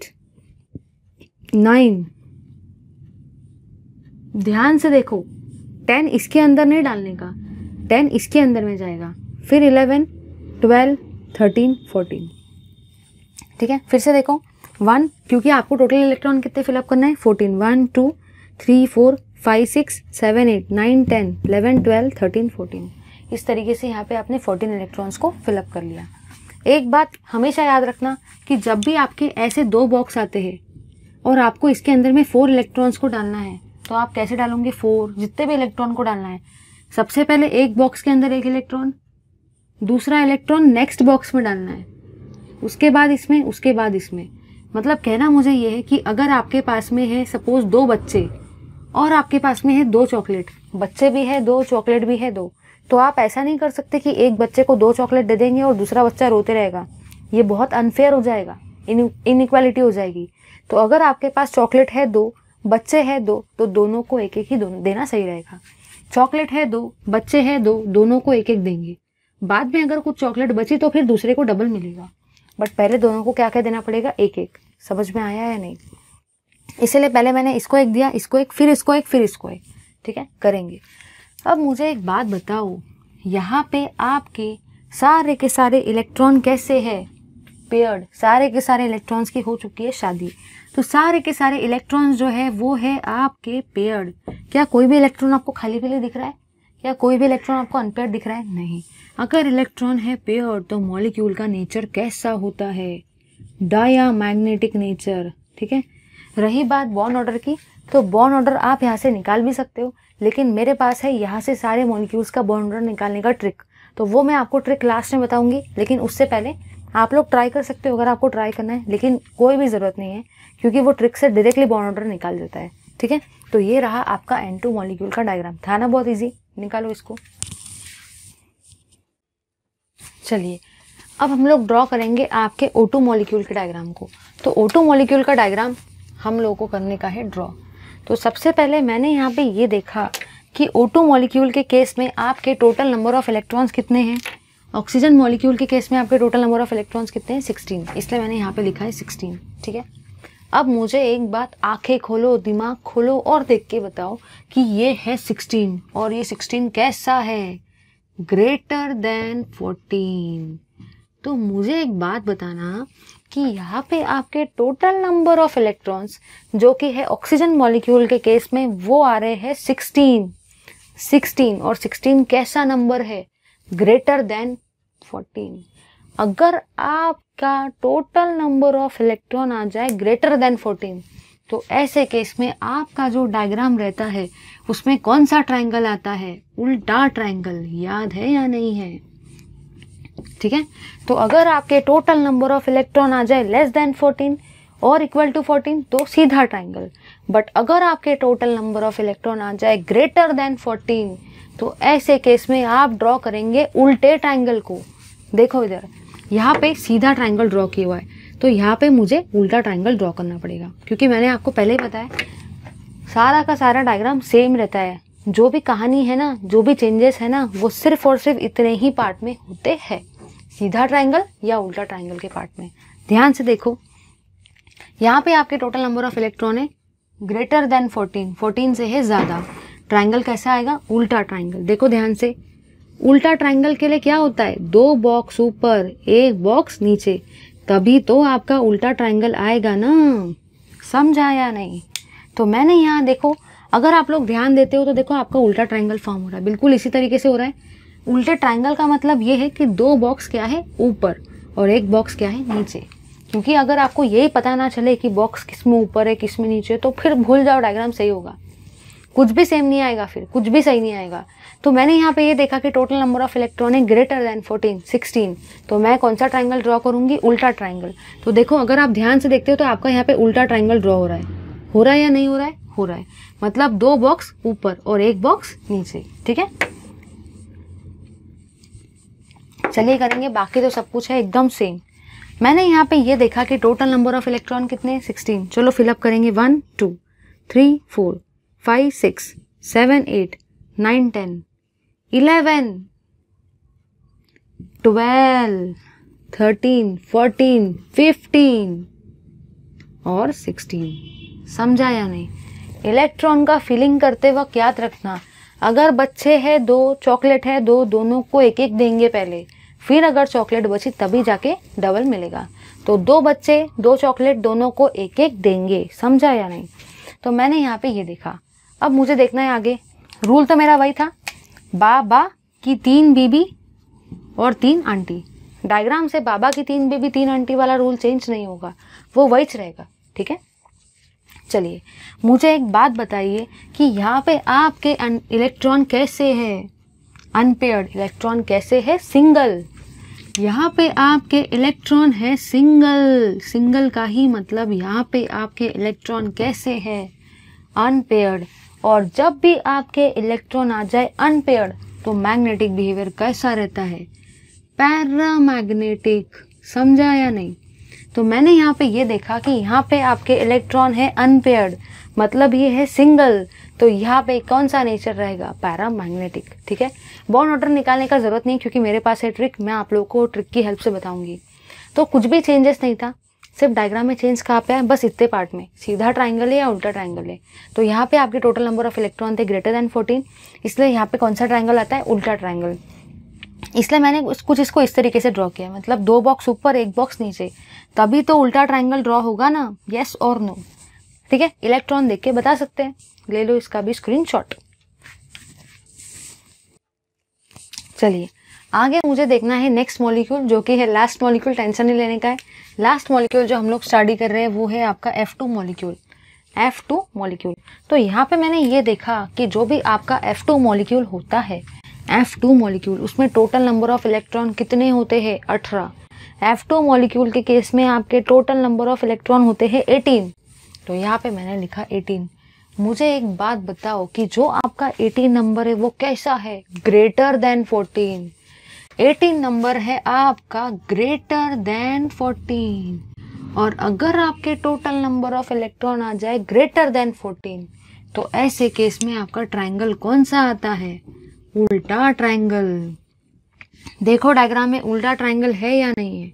nine ध्यान से देखो टेन इसके अंदर नहीं डालने का टेन इसके अंदर में जाएगा फिर इलेवन ट्वेल्व थर्टीन फोर्टीन ठीक है फिर से देखो वन क्योंकि आपको टोटल इलेक्ट्रॉन कितने फिलअप करना है fourteen one two three four five six seven eight nine ten eleven twelve thirteen fourteen इस तरीके से यहाँ पे आपने फोर्टीन इलेक्ट्रॉन्स को फिलअप कर लिया एक बात हमेशा याद रखना कि जब भी आपके ऐसे दो बॉक्स आते हैं और आपको इसके अंदर में फोर इलेक्ट्रॉन्स को डालना है तो आप कैसे डालोगे फोर जितने भी इलेक्ट्रॉन को डालना है सबसे पहले एक बॉक्स के अंदर एक इलेक्ट्रॉन दूसरा इलेक्ट्रॉन नेक्स्ट बॉक्स में डालना है उसके बाद इसमें उसके बाद इसमें मतलब कहना मुझे ये है कि अगर आपके पास में है सपोज दो बच्चे और आपके पास में है दो चॉकलेट बच्चे भी है दो चॉकलेट भी है दो तो आप ऐसा नहीं कर सकते कि एक बच्चे को दो चॉकलेट दे देंगे और दूसरा बच्चा रोते रहेगा ये बहुत अनफेयर हो जाएगा इन इनक्वालिटी हो जाएगी तो अगर आपके पास चॉकलेट है दो बच्चे हैं दो तो दोनों को एक एक ही देना सही रहेगा चॉकलेट है दो बच्चे हैं दो दोनों को एक एक देंगे बाद में अगर कुछ चॉकलेट बची तो फिर दूसरे को डबल मिलेगा बट पहले दोनों को क्या क्या देना पड़ेगा एक एक समझ में आया या नहीं इसीलिए पहले मैंने इसको एक दिया इसको एक फिर इसको एक फिर इसको एक ठीक है करेंगे अब मुझे एक बात बताओ यहाँ पे आपके सारे के सारे इलेक्ट्रॉन कैसे है पेयर्ड सारे के सारे इलेक्ट्रॉन्स की हो चुकी है शादी तो सारे के सारे इलेक्ट्रॉन्स जो है वो है आपके पेयर्ड क्या कोई भी इलेक्ट्रॉन आपको खाली पीले दिख रहा है या कोई भी इलेक्ट्रॉन आपको अनपेयर दिख रहा है नहीं अगर इलेक्ट्रॉन है पेयर्ड तो मॉलिक्यूल का नेचर कैसा होता है डाया मैग्नेटिक नेचर ठीक है रही बात बॉन्ड ऑर्डर की तो बॉन्ड ऑर्डर आप यहाँ से निकाल भी सकते हो लेकिन मेरे पास है यहाँ से सारे मॉलिक्यूल्स का बॉन्ड निकालने का ट्रिक तो वो मैं आपको ट्रिक लास्ट में बताऊंगी लेकिन उससे पहले आप लोग ट्राई कर सकते हो अगर आपको ट्राई करना है लेकिन कोई भी ज़रूरत नहीं है क्योंकि वो ट्रिक से डायरेक्टली बॉन्ड ऑर्डर निकाल देता है ठीक है तो ये रहा आपका एन टू मॉलिक्यूल का डायग्राम था ना बहुत ईजी निकालो इसको चलिए अब हम लोग ड्रॉ करेंगे आपके ओटू मॉलिक्यूल के डायग्राम को तो ओटू मॉलिक्यूल का डायग्राम हम लोगों को करने का है ड्रॉ तो सबसे पहले मैंने यहाँ पे ये देखा कि ओटो मॉलिक्यूल के केस में आपके टोटल नंबर ऑफ़ इलेक्ट्रॉन्स कितने हैं ऑक्सीजन मॉलिक्यूल के केस में आपके टोटल नंबर ऑफ़ इलेक्ट्रॉन्स कितने हैं सिक्सटीन इसलिए मैंने यहाँ पे लिखा है सिक्सटीन ठीक है अब मुझे एक बात आंखें खोलो दिमाग खोलो और देख के बताओ कि ये है सिक्सटीन और ये सिक्सटीन कैसा है ग्रेटर देन फोर्टीन तो मुझे एक बात बताना कि यहाँ पे आपके टोटल नंबर ऑफ इलेक्ट्रॉन्स जो कि है ऑक्सीजन मॉलिक्यूल के केस में वो आ रहे हैं सिक्सटीन सिक्सटीन और सिक्सटीन कैसा नंबर है ग्रेटर देन फोर्टीन अगर आपका टोटल नंबर ऑफ इलेक्ट्रॉन आ जाए ग्रेटर देन फोर्टीन तो ऐसे केस में आपका जो डायग्राम रहता है उसमें कौन सा ट्राइंगल आता है उल्टा ट्राइंगल याद है या नहीं है ठीक है तो अगर आपके टोटल नंबर ऑफ इलेक्ट्रॉन आ जाए लेस देन 14 और इक्वल टू 14 तो सीधा ट्राइंगल बट अगर आपके टोटल नंबर ऑफ इलेक्ट्रॉन आ जाए ग्रेटर देन 14 तो ऐसे केस में आप ड्रॉ करेंगे उल्टे ट्राइंगल को देखो इधर यहाँ पे सीधा ट्राइंगल ड्रॉ किया हुआ है तो यहाँ पे मुझे उल्टा ट्राइंगल ड्रॉ करना पड़ेगा क्योंकि मैंने आपको पहले ही बताया सारा का सारा डायग्राम सेम रहता है जो भी कहानी है ना जो भी चेंजेस है ना वो सिर्फ और सिर्फ इतने ही पार्ट में होते हैं सीधा ट्राइंगल या उल्टा ट्राइंगल के पार्ट में ध्यान से देखो यहाँ पे आपके टोटल नंबर ऑफ इलेक्ट्रॉन है ग्रेटर देन 14 14 से है ज़्यादा ट्राइंगल कैसा आएगा उल्टा ट्राइंगल देखो ध्यान से उल्टा ट्राइंगल के लिए क्या होता है दो बॉक्स ऊपर एक बॉक्स नीचे तभी तो आपका उल्टा ट्राइंगल आएगा ना समझ आया नहीं तो मैंने यहाँ देखो अगर आप लोग ध्यान देते हो तो देखो आपका उल्टा ट्राइंगल फॉर्म हो रहा है बिल्कुल इसी तरीके से हो रहा है उल्टे ट्राइंगल का मतलब ये है कि दो बॉक्स क्या है ऊपर और एक बॉक्स क्या है नीचे क्योंकि अगर आपको यही पता ना चले कि बॉक्स किस में ऊपर है किस में नीचे तो फिर भूल जाओ डायग्राम सही होगा कुछ भी सेम नहीं आएगा फिर कुछ भी सही नहीं आएगा तो मैंने यहाँ पे ये देखा कि टोटल नंबर ऑफ इलेक्ट्रॉन है ग्रेटर देन 14, 16 तो मैं कौन सा ट्राइंगल ड्रॉ करूँगी उल्टा ट्राइंगल तो देखो अगर आप ध्यान से देखते हो तो आपका यहाँ पे उल्टा ट्राइंगल ड्रॉ हो रहा है हो रहा है या नहीं हो रहा है हो रहा है मतलब दो बॉक्स ऊपर और एक बॉक्स नीचे ठीक है चलिए करेंगे बाकी तो सब कुछ है एकदम सेम मैंने यहाँ पे ये देखा कि टोटल नंबर ऑफ इलेक्ट्रॉन कितने सिक्सटीन चलो फिलअप करेंगे one two three four five six seven eight nine ten eleven twelve thirteen fourteen fifteen और सिक्सटीन समझा या नहीं इलेक्ट्रॉन का फिलिंग करते वक्त याद रखना अगर बच्चे हैं दो चॉकलेट है दो दोनों को एक एक देंगे पहले फिर अगर चॉकलेट बची तभी जाके डबल मिलेगा तो दो बच्चे दो चॉकलेट दोनों को एक एक देंगे समझा या नहीं तो मैंने यहाँ पे ये देखा अब मुझे देखना है आगे रूल तो मेरा वही था बाबा की तीन बीबी और तीन आंटी डायग्राम से बाबा की तीन बीबी तीन आंटी वाला रूल चेंज नहीं होगा वो वही रहेगा ठीक है चलिए मुझे एक बात बताइए कि यहाँ पे आपके इलेक्ट्रॉन कैसे है अनपेयर्ड इलेक्ट्रॉन कैसे है सिंगल यहाँ पे आपके इलेक्ट्रॉन है सिंगल सिंगल का ही मतलब यहाँ पे आपके इलेक्ट्रॉन कैसे है अनपेयर्ड और जब भी आपके इलेक्ट्रॉन आ जाए अनपेयर्ड तो मैग्नेटिक बिहेवियर कैसा रहता है पैरामैग्नेटिक समझा या नहीं तो मैंने यहाँ पे ये देखा कि यहाँ पे आपके इलेक्ट्रॉन है अनपेयर्ड मतलब ये है सिंगल तो यहाँ पे कौन सा नेचर रहेगा पैरा मैग्नेटिक ठीक है बॉन्ड ऑर्डर निकालने का ज़रूरत नहीं क्योंकि मेरे पास है ट्रिक मैं आप लोगों को ट्रिक की हेल्प से बताऊंगी तो कुछ भी चेंजेस नहीं था सिर्फ डायग्राम में चेंज कहाँ पे है बस इतने पार्ट में सीधा ट्राइंगल है या उल्टा ट्राइंगल है तो यहाँ पे आपके टोटल नंबर ऑफ इलेक्ट्रॉन थे ग्रेटर देन फोर्टीन इसलिए यहाँ पे कौन सा ट्राइंगल आता है उल्टा ट्राइंगल इसलिए मैंने कुछ इसको इस तरीके से ड्रॉ किया मतलब दो बॉक्स ऊपर एक बॉक्स नीचे तभी तो उल्टा ट्राइंगल ड्रॉ होगा ना येस और नो ठीक है इलेक्ट्रॉन देख के बता सकते हैं ले लो इसका भी स्क्रीन चलिए आगे मुझे देखना है नेक्स्ट मॉलिक्यूल जो कि है लास्ट मॉलिक्यूल टेंशन नहीं लेने का है लास्ट मॉलिक्यूल जो हम लोग स्टडी कर रहे हैं वो है आपका F two molecule F two molecule तो यहाँ पे मैंने ये देखा कि जो भी आपका एफ टू मॉलिक्यूल होता है एफ टू मॉलिक्यूल उसमें टोटल नंबर ऑफ इलेक्ट्रॉन कितने होते हैं अठारह एफ टू मॉलिक्यूल के केस में आपके टोटल नंबर ऑफ इलेक्ट्रॉन होते हैं एटीन तो यहाँ पे मैंने लिखा एटीन मुझे एक बात बताओ कि जो आपका एटीन नंबर है वो कैसा है greater than fourteen eighteen number है आपका ग्रेटर देन फोर्टीन और अगर आपके टोटल नंबर ऑफ इलेक्ट्रॉन आ जाए ग्रेटर देन फोर्टीन तो ऐसे केस में आपका ट्राइंगल कौन सा आता है उल्टा ट्राइंगल देखो डायग्राम में उल्टा ट्राइंगल है या नहीं है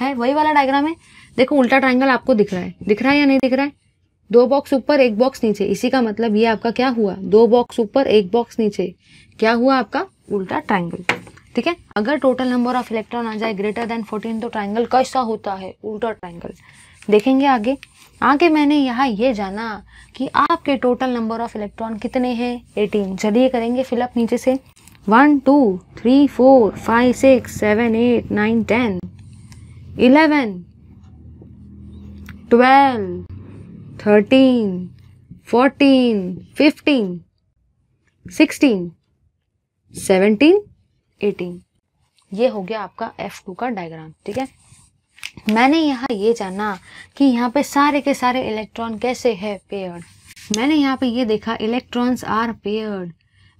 है वही वाला डायग्राम है देखो उल्टा ट्राइंगल आपको दिख रहा है दिख रहा है या नहीं दिख रहा है दो बॉक्स ऊपर एक बॉक्स नीचे इसी का मतलब ये आपका क्या हुआ दो बॉक्स ऊपर एक बॉक्स नीचे क्या हुआ आपका उल्टा ट्राइंगल ठीक है अगर टोटल नंबर ऑफ इलेक्ट्रॉन आ जाए ग्रेटर देन फोर्टीन तो ट्राइंगल कैसा होता है उल्टा ट्राइंगल देखेंगे आगे आगे मैंने यहाँ ये जाना कि आपके टोटल नंबर ऑफ इलेक्ट्रॉन कितने हैं 18 चलिए करेंगे फिलअप नीचे से one two three four five six seven eight nine ten eleven twelve thirteen fourteen fifteen sixteen seventeen eighteen ये हो गया आपका एफ टू का डायग्राम ठीक है मैंने यहाँ ये जाना कि यहाँ पे सारे के सारे इलेक्ट्रॉन कैसे है पेयर्ड मैंने यहाँ पे ये देखा इलेक्ट्रॉन्स आर पेयर्ड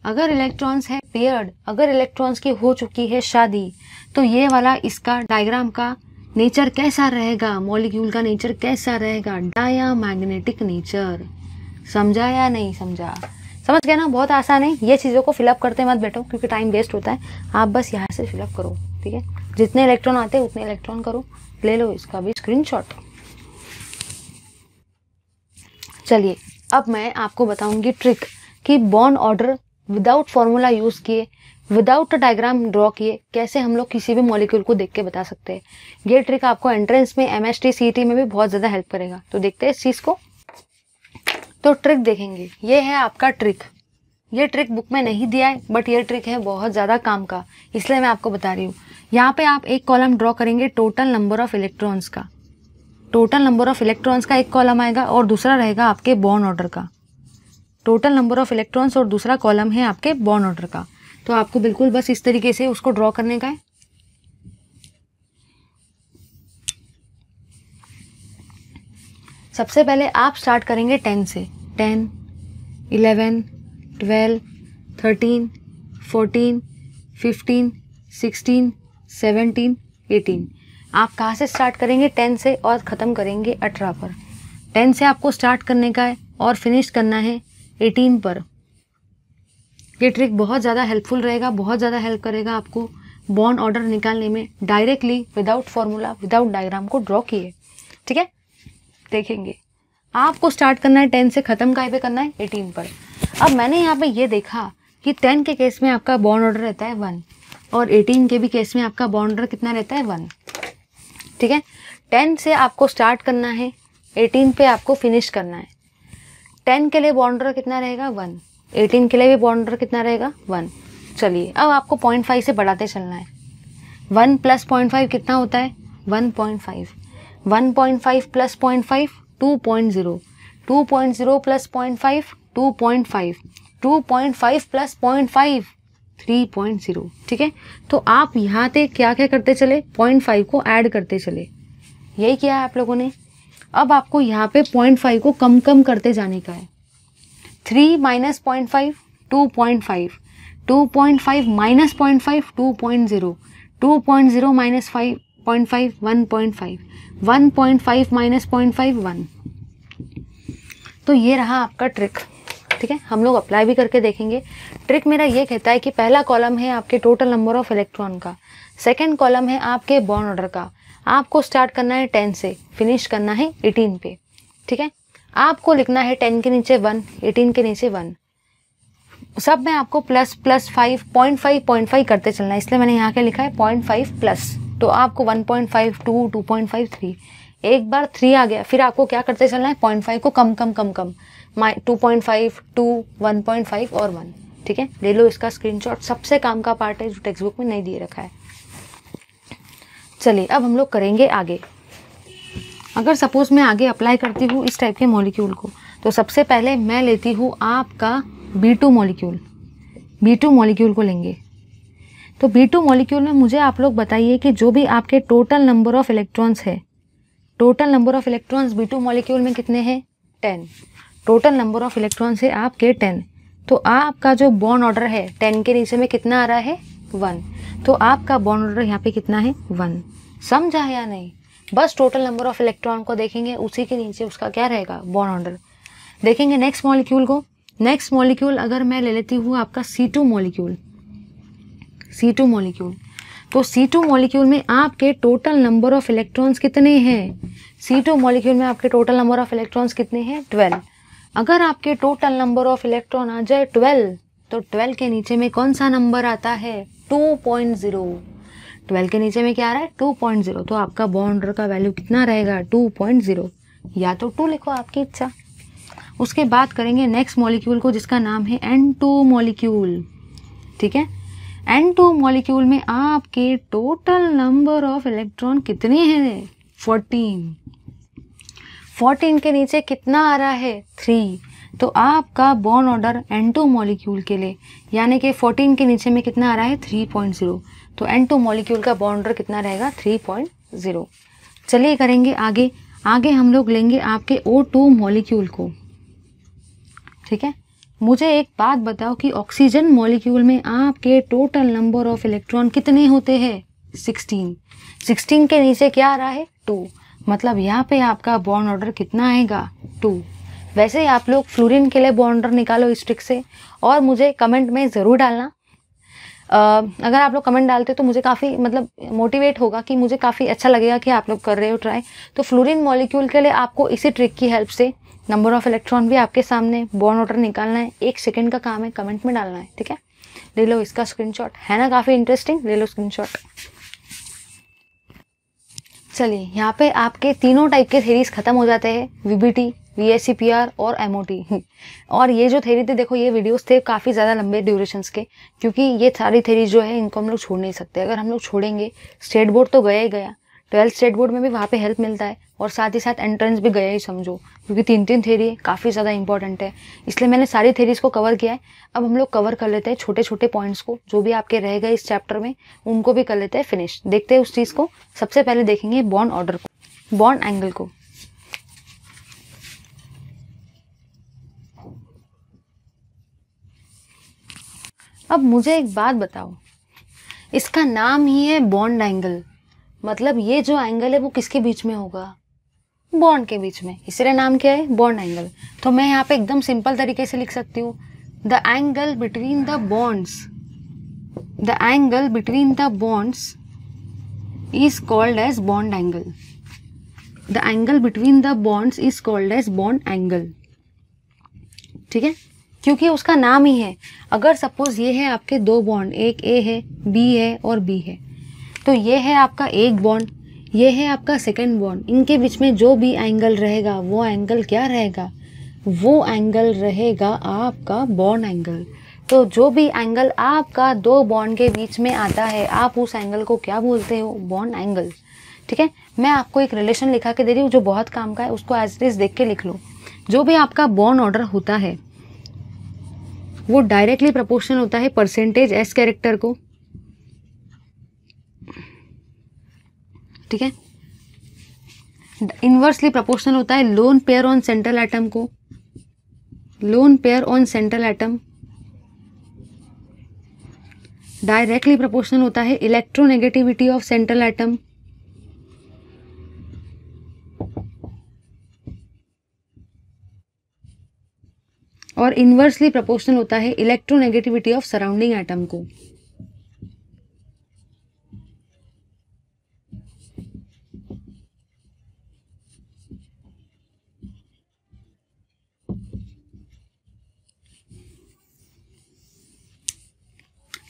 अगर इलेक्ट्रॉन्स है पेयर्ड अगर इलेक्ट्रॉन्स की हो चुकी है शादी तो ये वाला इसका डायग्राम का नेचर कैसा रहेगा मॉलिक्यूल का नेचर कैसा रहेगा डाया मैग्नेटिक नेचर समझा या नहीं समझा समझ गया ना बहुत आसान है ये चीज़ों को फिलअप करते मत बैठो क्योंकि टाइम वेस्ट होता है आप बस यहाँ से फिलअप करो ठीक है जितने इलेक्ट्रॉन आते हैं उतने इलेक्ट्रॉन करो ले लो इसका भी स्क्रीन चलिए अब मैं आपको बताऊंगी ट्रिक कि bond order without formula use किए विदाउट डायग्राम ड्रॉ किए कैसे हम लोग किसी भी मॉलिक्यूल को देख के बता सकते हैं ये ट्रिक आपको एंट्रेंस में एम एस में भी बहुत ज़्यादा हेल्प करेगा तो देखते हैं इस चीज़ को तो ट्रिक देखेंगे ये है आपका ट्रिक ये ट्रिक बुक में नहीं दिया है बट ये ट्रिक है बहुत ज़्यादा काम का इसलिए मैं आपको बता रही हूँ यहाँ पे आप एक कॉलम ड्रॉ करेंगे टोटल नंबर ऑफ इलेक्ट्रॉन्स का टोटल नंबर ऑफ इलेक्ट्रॉन्स का एक कॉलम आएगा और दूसरा रहेगा आपके बॉन्ड ऑर्डर का टोटल नंबर ऑफ इलेक्ट्रॉन्स और दूसरा कॉलम है आपके बॉन्ड ऑर्डर का तो आपको बिल्कुल बस इस तरीके से उसको ड्रॉ करने का है सबसे पहले आप स्टार्ट करेंगे टेन से ten eleven twelve thirteen fourteen fifteen sixteen seventeen eighteen आप कहाँ से स्टार्ट करेंगे टेन से और ख़त्म करेंगे अठारह पर टेन से आपको स्टार्ट करने का है और फिनिश करना है एटीन पर ये ट्रिक बहुत ज़्यादा हेल्पफुल रहेगा बहुत ज़्यादा हेल्प करेगा आपको बॉन्ड ऑर्डर निकालने में directly without formula without diagram को ड्रॉ किए ठीक है देखेंगे आपको स्टार्ट करना है टेन से ख़त्म काय पे करना है एटीन पर अब मैंने यहाँ पे ये देखा कि टेन के केस में आपका बॉन्ड ऑर्डर रहता है वन और एटीन के भी केस में आपका बॉन्ड ऑर्डर कितना रहता है वन ठीक है टेन से आपको स्टार्ट करना है एटीन पे आपको फिनिश करना है टेन के लिए बॉन्डर कितना रहेगा वन एटीन के लिए भी बॉन्डर कितना रहेगा वन चलिए अब आपको पॉइंट फाइव से बढ़ाते चलना है वन प्लस पॉइंट फाइव कितना होता है one point five one point five plus point five two point zero two point zero plus point five two point five two point five plus point five three point zero ठीक है तो आप यहाँ पे क्या क्या करते चले पॉइंट फाइव को ऐड करते चले यही किया है आप लोगों ने अब आपको यहाँ पे पॉइंट फाइव को कम कम करते जाने का है three minus point five two point five two point five minus point five two point zero two point zero minus five point five one point five one point five minus point five one तो ये रहा आपका trick ठीक है हम लोग apply भी करके देखेंगे ट्रिक मेरा ये कहता है कि पहला कॉलम है आपके टोटल नंबर ऑफ इलेक्ट्रॉन का सेकेंड कॉलम है आपके बॉन्ड ऑर्डर का आपको स्टार्ट करना है टेन से फिनिश करना है एटीन पे ठीक है आपको लिखना है टेन के नीचे वन एटीन के नीचे वन सब में आपको plus plus five point five point five करते चलना है इसलिए मैंने यहाँ क्या लिखा है पॉइंट फाइव प्लस तो आपको one point five two two point five three एक बार थ्री आ गया फिर आपको क्या करते चलना है पॉइंट फाइव को कम कम कम कम माइ two point five two one point five और वन ठीक है ले लो इसका स्क्रीनशॉट सबसे काम का पार्ट है जो टेक्स्ट बुक में नहीं दिए रखा है चलिए अब हम लोग करेंगे आगे अगर सपोज़ मैं आगे अप्लाई करती हूँ इस टाइप के मॉलिक्यूल को तो सबसे पहले मैं लेती हूँ आपका B two molecule B two molecule को लेंगे तो बी टू मॉलिक्यूल में मुझे आप लोग बताइए कि जो भी आपके टोटल नंबर ऑफ़ इलेक्ट्रॉन्स है total number of electrons B two molecule में कितने हैं ten total number of electrons है आपके टेन तो आपका जो बॉन्ड ऑर्डर है टेन के नीचे में कितना आ रहा है वन तो आपका बॉन्ड ऑर्डर यहाँ पे कितना है वन समझा या नहीं बस टोटल नंबर ऑफ इलेक्ट्रॉन को देखेंगे उसी के नीचे उसका क्या रहेगा बॉन्ड ऑर्डर देखेंगे नेक्स्ट मॉलिक्यूल को नेक्स्ट मॉलिक्यूल अगर मैं ले लेती हूँ आपका C two molecule C two molecule तो सी टू मॉलिक्यूल में आपके टोटल नंबर ऑफ इलेक्ट्रॉन्स कितने हैं सी टू मॉलिक्यूल में आपके टोटल नंबर ऑफ इलेक्ट्रॉन्स कितने हैं ट्वेल्व अगर आपके टोटल नंबर ऑफ इलेक्ट्रॉन आ जाए ट्वेल्व तो ट्वेल्व के नीचे में कौन सा नंबर आता है टू पॉइंट ज़ीरो ट्वेल्व के नीचे में क्या आ रहा है टू पॉइंट जीरो तो आपका बॉन्ड का वैल्यू कितना रहेगा टू पॉइंट जीरो या तो टू लिखो आपकी इच्छा उसके बाद करेंगे नेक्स्ट मॉलिक्यूल को जिसका नाम है एन टू मॉलिक्यूल ठीक है एन टू मॉलिक्यूल में आपके टोटल नंबर ऑफ इलेक्ट्रॉन कितने हैं फोर्टीन फोर्टीन के नीचे कितना आ रहा है थ्री तो आपका bond order N two molecule के लिए यानी कि फोर्टीन के नीचे में कितना आ रहा है थ्री पॉइंट जीरो तो एन टू मॉलिक्यूल का बॉन्डर कितना रहेगा थ्री पॉइंट ज़ीरो चलिए करेंगे आगे आगे हम लोग लेंगे आपके ओ टू मॉलिक्यूल को ठीक है मुझे एक बात बताओ कि ऑक्सीजन मॉलिक्यूल में आपके टोटल नंबर ऑफ इलेक्ट्रॉन कितने होते हैं सिक्सटीन सिक्सटीन के नीचे क्या आ रहा है टू मतलब यहाँ पे आपका बॉन्ड ऑर्डर कितना आएगा टू वैसे आप लोग फ्लोरीन के लिए बॉन्ड ऑर्डर निकालो इस ट्रिक से और मुझे कमेंट में ज़रूर डालना अगर आप लोग कमेंट डालते तो मुझे काफ़ी मतलब मोटिवेट होगा कि मुझे काफ़ी अच्छा लगेगा कि आप लोग कर रहे हो ट्राई तो फ्लोरिन मॉलिक्यूल के लिए आपको इसी ट्रिक की हेल्प से नंबर ऑफ इलेक्ट्रॉन भी आपके सामने बॉन्ड ऑर्डर निकालना है एक सेकेंड का काम है कमेंट में डालना है ठीक है ले लो इसका स्क्रीन है ना काफ़ी इंटरेस्टिंग ले लो स्क्रीन चलिए यहाँ पे आपके तीनों टाइप के थेरीज खत्म हो जाते हैं VBT V S C P R और एम ओ टी और ये जो थेरी थे देखो ये वीडियोस थे काफ़ी ज़्यादा लंबे ड्यूरेशन के क्योंकि ये सारी थेरी जो है इनको हम लोग छोड़ नहीं सकते अगर हम लोग छोड़ेंगे स्टेट बोर्ड तो गया ही गया ट्वेल्थ स्टेट बोर्ड में भी वहाँ पे हेल्प मिलता है और साथ ही साथ एंट्रेंस भी गया ही समझो क्योंकि तीन तीन थेरी काफ़ी ज़्यादा इंपॉर्टेंट है इसलिए मैंने सारी थेरीज़ को कवर किया है अब हम लोग कवर कर लेते हैं छोटे छोटे पॉइंट्स को जो भी आपके रह गए इस चैप्टर में उनको भी कर लेते हैं फिनिश देखते हैं उस चीज़ को सबसे पहले देखेंगे बॉन्ड ऑर्डर को बॉन्ड एंगल को अब मुझे एक बात बताओ इसका नाम ही है बॉन्ड एंगल मतलब ये जो एंगल है वो किसके बीच में होगा बॉन्ड के बीच में इसलिए नाम क्या है बॉन्ड एंगल तो मैं यहाँ पे एकदम सिंपल तरीके से लिख सकती हूँ the angle between the bonds the angle between the bonds is called as bond angle the angle between the bonds is called as bond angle ठीक है क्योंकि उसका नाम ही है अगर सपोज़ ये है आपके दो बॉन्ड एक ए है बी है और बी है तो ये है आपका एक बॉन्ड ये है आपका सेकेंड बॉन्ड इनके बीच में जो भी एंगल रहेगा वो एंगल क्या रहेगा वो एंगल रहेगा आपका बॉन्ड एंगल तो जो भी एंगल आपका दो बॉन्ड के बीच में आता है आप उस एंगल को क्या बोलते हो बॉन्ड एंगल ठीक है मैं आपको एक रिलेशन लिखा के दे रही हूँ जो बहुत काम का है उसको एज इज़ देख के लिख लो जो भी आपका बॉन्ड ऑर्डर होता है वो डायरेक्टली प्रपोर्शन होता है परसेंटेज एस कैरेक्टर को ठीक है इन्वर्सली प्रपोर्शनल होता है lone pair on central atom को lone pair on central atom directly proportion होता है इलेक्ट्रोनेगेटिविटी ऑफ सेंट्रल एटम और इन्वर्सली प्रोपोर्शनल होता है इलेक्ट्रोनेगेटिविटी ऑफ सराउंडिंग एटम को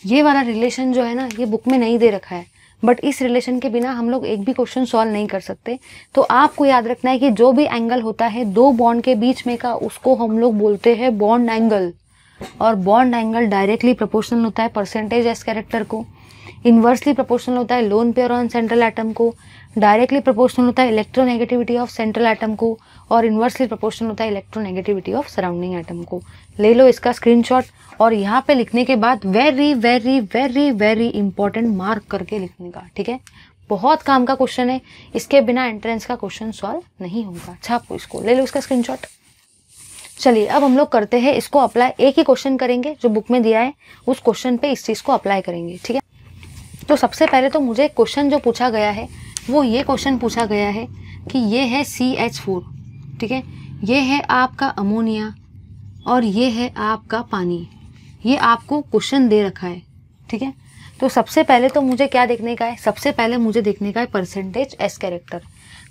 ये वाला रिलेशन जो है ना ये बुक में नहीं दे रखा है बट इस रिलेशन के बिना हम लोग एक भी क्वेश्चन सॉल्व नहीं कर सकते तो आपको याद रखना है कि जो भी एंगल होता है दो बॉन्ड के बीच में का उसको हम लोग बोलते हैं बॉन्ड एंगल और बॉन्ड एंगल डायरेक्टली प्रपोर्शनल होता है परसेंटेज एस कैरेक्टर को इन्वर्सली प्रोपोर्शनल होता है lone pair on central atom को डायरेक्टली प्रोपोर्शनल होता है इलेक्ट्रोनेगेटिविटी ऑफ सेंट्रल एटम को और इन्वर्सली प्रोपोर्शनल होता है इलेक्ट्रोनेगेटिविटी ऑफ सराउंडिंग एटम को ले लो इसका स्क्रीनशॉट और यहाँ पे लिखने के बाद very very very very important mark करके लिखने का ठीक है बहुत काम का क्वेश्चन है इसके बिना एंट्रेंस का क्वेश्चन सॉल्व नहीं होगा छापो इसको ले लो इसका स्क्रीन चलिए अब हम लोग करते हैं इसको अप्लाई एक ही क्वेश्चन करेंगे जो बुक में दिया है उस क्वेश्चन पे इस चीज़ को अप्लाई करेंगे ठीक है तो सबसे पहले तो मुझे क्वेश्चन जो पूछा गया है वो ये क्वेश्चन पूछा गया है कि ये है सी एच फोर ठीक है ये है आपका अमोनिया और ये है आपका पानी ये आपको क्वेश्चन दे रखा है ठीक है तो सबसे पहले तो मुझे क्या देखने का है सबसे पहले मुझे देखने का है परसेंटेज एस कैरेक्टर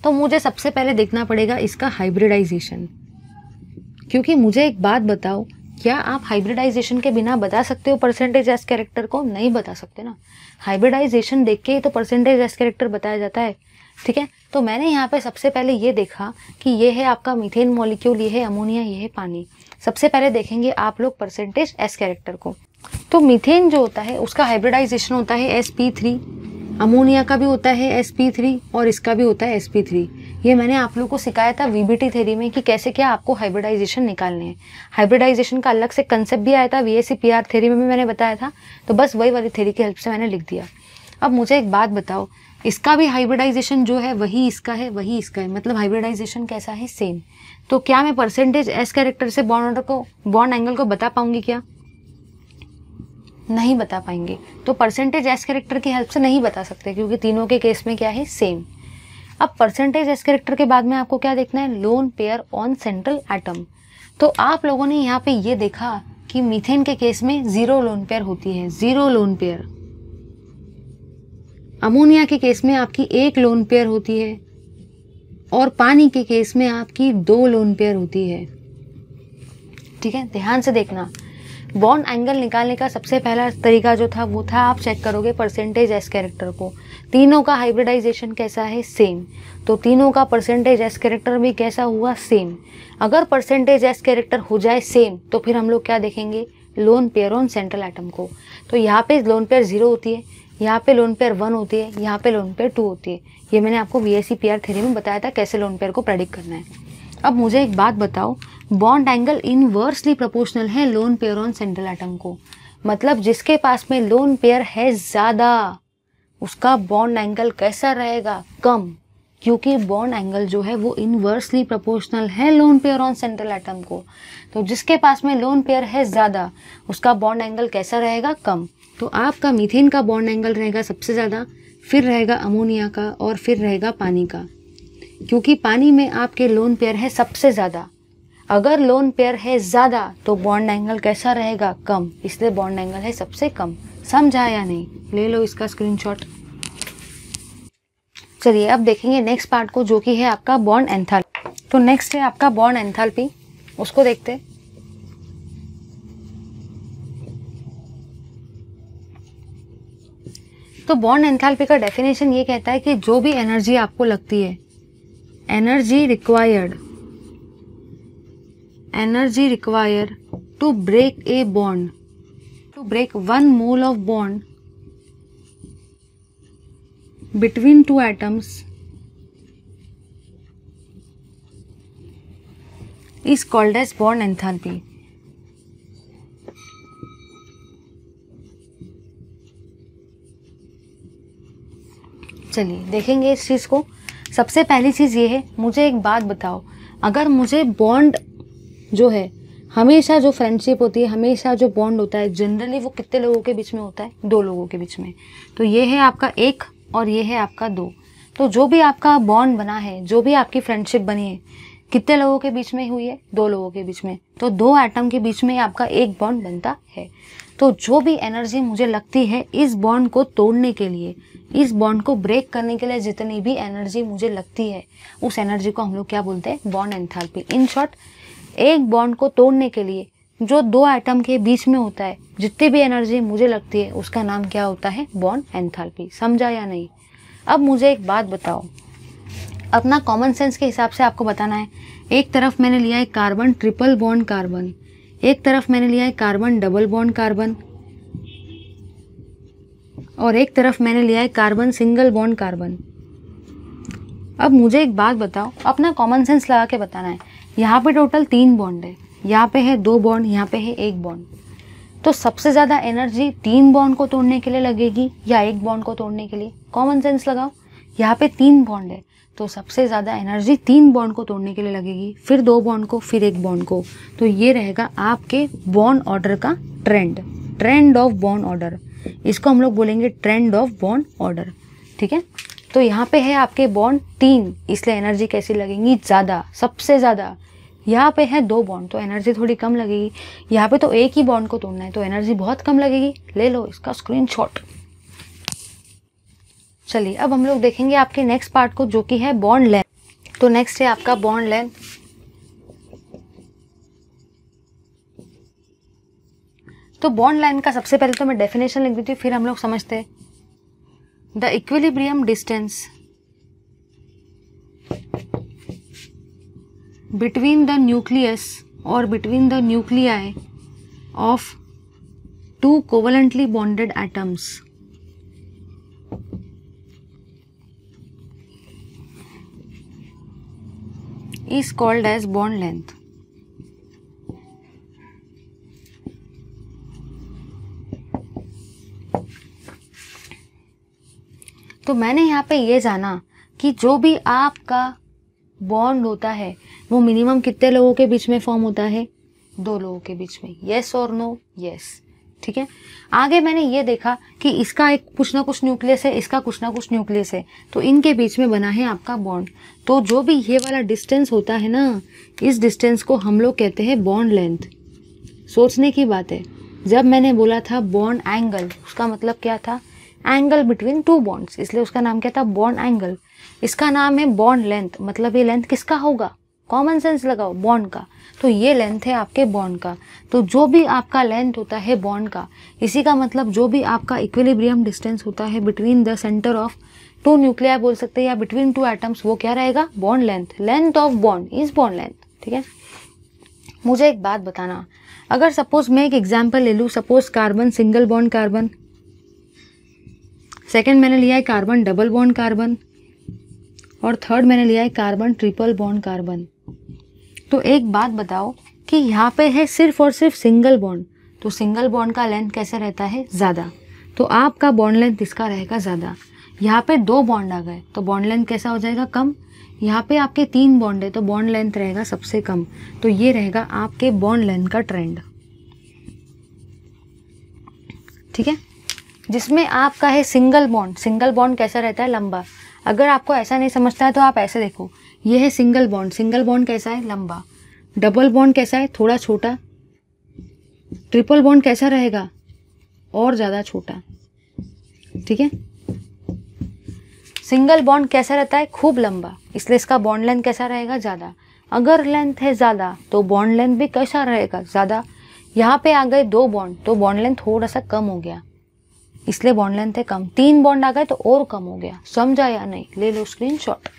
तो मुझे सबसे पहले देखना पड़ेगा इसका हाइब्रिडाइजेशन क्योंकि मुझे एक बात बताओ क्या आप हाइब्रिडाइजेशन के बिना बता सकते हो परसेंटेज एस कैरेक्टर को नहीं बता सकते ना हाइब्रिडाइजेशन देख के ही तो परसेंटेज एस करेक्टर बताया जाता है ठीक है तो मैंने यहाँ पे सबसे पहले ये देखा कि ये है आपका मीथेन मॉलिक्यूल ये है अमोनिया ये है पानी सबसे पहले देखेंगे आप लोग परसेंटेज एस कैरेक्टर को तो मीथेन जो होता है उसका हाइब्रिडाइजेशन होता है एस पी थ्री अमोनिया का भी होता है एस पी थ्री और इसका भी होता है एस पी थ्री ये मैंने आप लोग को सिखाया था वीबीटी थेरी में कि कैसे क्या आपको हाइब्रिडाइजेशन निकालने हैं हाइब्रिडाइजेशन का अलग से कंसेप्ट भी आया था वी एस थेरी में भी मैंने बताया था तो बस वही वाली थेरी की हेल्प से मैंने लिख दिया अब मुझे एक बात बताओ इसका भी हाइब्रिडाइजेशन जो है वही इसका है वही इसका है मतलब हाइब्रिडाइजेशन कैसा है सेम तो क्या मैं परसेंटेज एस कैरेक्टर से बॉन्ड ऑर्डर को बॉन्ड एंगल को बता पाऊंगी क्या नहीं बता पाएंगे तो परसेंटेज एस कैरेक्टर की हेल्प से नहीं बता सकते क्योंकि तीनों के केस में क्या है सेम अब परसेंटेज एस करेक्टर के बाद में आपको क्या देखना है lone pair on central atom तो आप लोगों ने यहाँ पे ये देखा कि मीथेन के केस में ज़ीरो लोन पेयर होती है ज़ीरो लोन पेयर अमोनिया के केस में आपकी एक लोन पेयर होती है और पानी के केस में आपकी दो लोन पेयर होती है ठीक है ध्यान से देखना बॉन्ड एंगल निकालने का सबसे पहला तरीका जो था वो था आप चेक करोगे परसेंटेज एस कैरेक्टर को तीनों का हाइब्रिडाइजेशन कैसा है सेम तो तीनों का परसेंटेज एस कैरेक्टर भी कैसा हुआ सेम अगर परसेंटेज एस कैरेक्टर हो जाए सेम तो फिर हम लोग क्या देखेंगे lone pair on central atom को तो यहाँ पे लोन पेयर जीरो होती है यहाँ पे लोन पेयर वन होती है यहाँ पे लोन पेयर टू होती है ये मैंने आपको वी एस थ्योरी में बताया था कैसे लोन पेयर को प्रेडिक्ट करना है अब मुझे एक बात बताओ बॉन्ड एंगल इनवर्सली प्रोपोर्शनल है lone pair on central atom को मतलब जिसके पास में लोन पेयर है ज़्यादा उसका बॉन्ड एंगल कैसा रहेगा कम क्योंकि बॉन्ड एंगल जो है वो इनवर्सली प्रोपोर्शनल है lone pair on central atom को तो जिसके पास में लोन पेयर है ज़्यादा उसका बॉन्ड एंगल कैसा रहेगा कम तो आपका मीथेन का बॉन्ड एंगल रहेगा सबसे ज़्यादा फिर रहेगा अमोनिया का और फिर रहेगा पानी का क्योंकि पानी में आपके लोन पेयर है सबसे ज़्यादा अगर लोन पेयर है ज़्यादा तो बॉन्ड एंगल कैसा रहेगा कम इसलिए बॉन्ड एंगल है सबसे कम समझा या नहीं ले लो इसका स्क्रीनशॉट चलिए अब देखेंगे नेक्स्ट पार्ट को जो कि है आपका बॉन्ड एंथल तो नेक्स्ट है आपका बॉन्ड एंथल्पी उसको देखते तो बॉन्ड एंथल्पी का डेफिनेशन ये कहता है कि जो भी एनर्जी आपको लगती है energy required energy require to break a bond to break one mole of bond between two atoms is called as bond enthalpy. चलिए देखेंगे इस चीज़ को सबसे पहली चीज़ ये है मुझे एक बात बताओ अगर मुझे बॉन्ड जो है हमेशा जो फ्रेंडशिप होती है हमेशा जो बॉन्ड होता है जनरली वो कितने लोगों के बीच में होता है दो लोगों के बीच में तो ये है आपका एक और ये है आपका दो तो जो भी आपका बॉन्ड बना है जो भी आपकी फ्रेंडशिप बनी है कितने लोगों के बीच में हुई है दो लोगों के बीच में तो दो एटम के बीच में आपका एक बॉन्ड बनता है तो जो भी एनर्जी मुझे लगती है इस बॉन्ड को तोड़ने के लिए इस बॉन्ड को ब्रेक करने के लिए जितनी भी एनर्जी मुझे लगती है उस एनर्जी को हम लोग क्या बोलते हैं बॉन्ड एंथैल्पी इन शॉर्ट एक बॉन्ड को तोड़ने के लिए जो दो एटम के बीच में होता है जितनी भी एनर्जी मुझे लगती है उसका नाम क्या होता है बॉन्ड एंथैल्पी समझा या नहीं अब मुझे एक बात बताओ अपना कॉमन सेंस के हिसाब से आपको बताना है एक तरफ मैंने लिया है कार्बन ट्रिपल बॉन्ड कार्बन एक तरफ मैंने लिया है कार्बन डबल बॉन्ड कार्बन और एक तरफ मैंने लिया है कार्बन सिंगल बॉन्ड कार्बन अब मुझे एक बात बताओ अपना कॉमन सेंस लगा के बताना है यहाँ पे टोटल तीन बॉन्ड है यहाँ पे है दो बॉन्ड यहाँ पे है एक बॉन्ड तो सबसे ज़्यादा एनर्जी तीन बॉन्ड को तोड़ने के लिए लगेगी या एक बॉन्ड को तोड़ने के लिए कॉमन सेंस लगाओ यहाँ पे तीन बॉन्ड है तो सबसे ज़्यादा एनर्जी तीन बॉन्ड को तोड़ने के लिए लगेगी फिर दो बॉन्ड को फिर एक बॉन्ड को तो ये रहेगा आपके बॉन्ड ऑर्डर का trend trend of bond order इसको हम लोग बोलेंगे ट्रेंड ऑफ बॉन्ड ऑर्डर ठीक है तो यहाँ पे है आपके बॉन्ड तीन इसलिए एनर्जी कैसी लगेंगी ज़्यादा सबसे ज़्यादा यहाँ पे है दो बॉन्ड तो एनर्जी थोड़ी कम लगेगी यहाँ पे तो एक ही बॉन्ड को तोड़ना है तो एनर्जी बहुत कम लगेगी ले लो इसका स्क्रीनशॉट चलिए अब हम लोग देखेंगे आपके नेक्स्ट पार्ट को जो कि है बॉन्ड लेंथ तो नेक्स्ट है आपका बॉन्ड लेंथ तो बॉन्ड लाइन का सबसे पहले तो मैं डेफिनेशन लिख देती हूँ फिर हम लोग समझते हैं the equilibrium distance between the nucleus or between the nuclei of two covalently bonded atoms. is called as bond length. तो मैंने यहाँ पे ये जाना कि जो भी आपका बॉन्ड होता है वो मिनिमम कितने लोगों के बीच में फॉर्म होता है दो लोगों के बीच में येस और नो येस ठीक है आगे मैंने ये देखा कि इसका एक कुछ ना कुछ न्यूक्लियस है इसका कुछ ना कुछ न्यूक्लियस है तो इनके बीच में बना है आपका बॉन्ड तो जो भी ये वाला डिस्टेंस होता है ना इस डिस्टेंस को हम लोग कहते हैं बॉन्ड लेंथ सोचने की बात है जब मैंने बोला था बॉन्ड एंगल उसका मतलब क्या था एंगल बिटवीन टू बॉन्ड्स इसलिए उसका नाम क्या था बॉन्ड एंगल इसका नाम है बॉन्ड लेंथ मतलब ये लेंथ किसका होगा कॉमन सेंस लगाओ बॉन्ड का तो ये लेंथ है आपके बॉन्ड का तो जो भी आपका लेंथ होता है बॉन्ड का इसी का मतलब जो भी आपका इक्विलिब्रियम डिस्टेंस होता है between the centre of two nuclei बोल सकते हैं या बिटवीन टू एटम्स वो क्या रहेगा bond length length of bond is bond length ठीक है मुझे एक बात बताना अगर सपोज मैं एक एग्जाम्पल ले लूँ suppose carbon single bond carbon second मैंने लिया है कार्बन डबल बॉन्ड कार्बन और थर्ड मैंने लिया है कार्बन ट्रिपल बॉन्ड कार्बन तो एक बात बताओ कि यहाँ पे है सिर्फ और सिर्फ सिंगल बॉन्ड तो सिंगल बॉन्ड का लेंथ कैसा रहता है ज़्यादा तो आपका बॉन्ड लेंथ इसका रहेगा ज़्यादा यहाँ पे दो बॉन्ड आ गए तो बॉन्ड लेंथ कैसा हो जाएगा कम यहाँ पे आपके तीन बॉन्ड है तो बॉन्ड लेंथ रहेगा सबसे कम तो ये रहेगा आपके बॉन्ड लेंथ का ट्रेंड ठीक है जिसमें आपका है सिंगल बॉन्ड सिंगल बॉन्ड कैसा रहता है लंबा अगर आपको ऐसा नहीं समझता है तो आप ऐसे देखो ये है सिंगल बॉन्ड सिंगल बॉन्ड कैसा है लंबा डबल बॉन्ड कैसा है थोड़ा छोटा ट्रिपल बॉन्ड कैसा रहेगा और ज़्यादा छोटा ठीक है सिंगल बॉन्ड कैसा रहता है खूब लंबा इसलिए इसका बॉन्ड लेंथ कैसा रहेगा ज़्यादा अगर लेंथ है ज़्यादा तो बॉन्ड लेंथ भी कैसा रहेगा ज़्यादा यहाँ पे आ गए दो बॉन्ड तो बॉन्ड लेंथ थोड़ा सा कम हो गया इसलिए बॉन्ड लेंथ है कम तीन बॉन्ड आ गए तो और कम हो गया समझा या नहीं ले लो स्क्रीन शॉट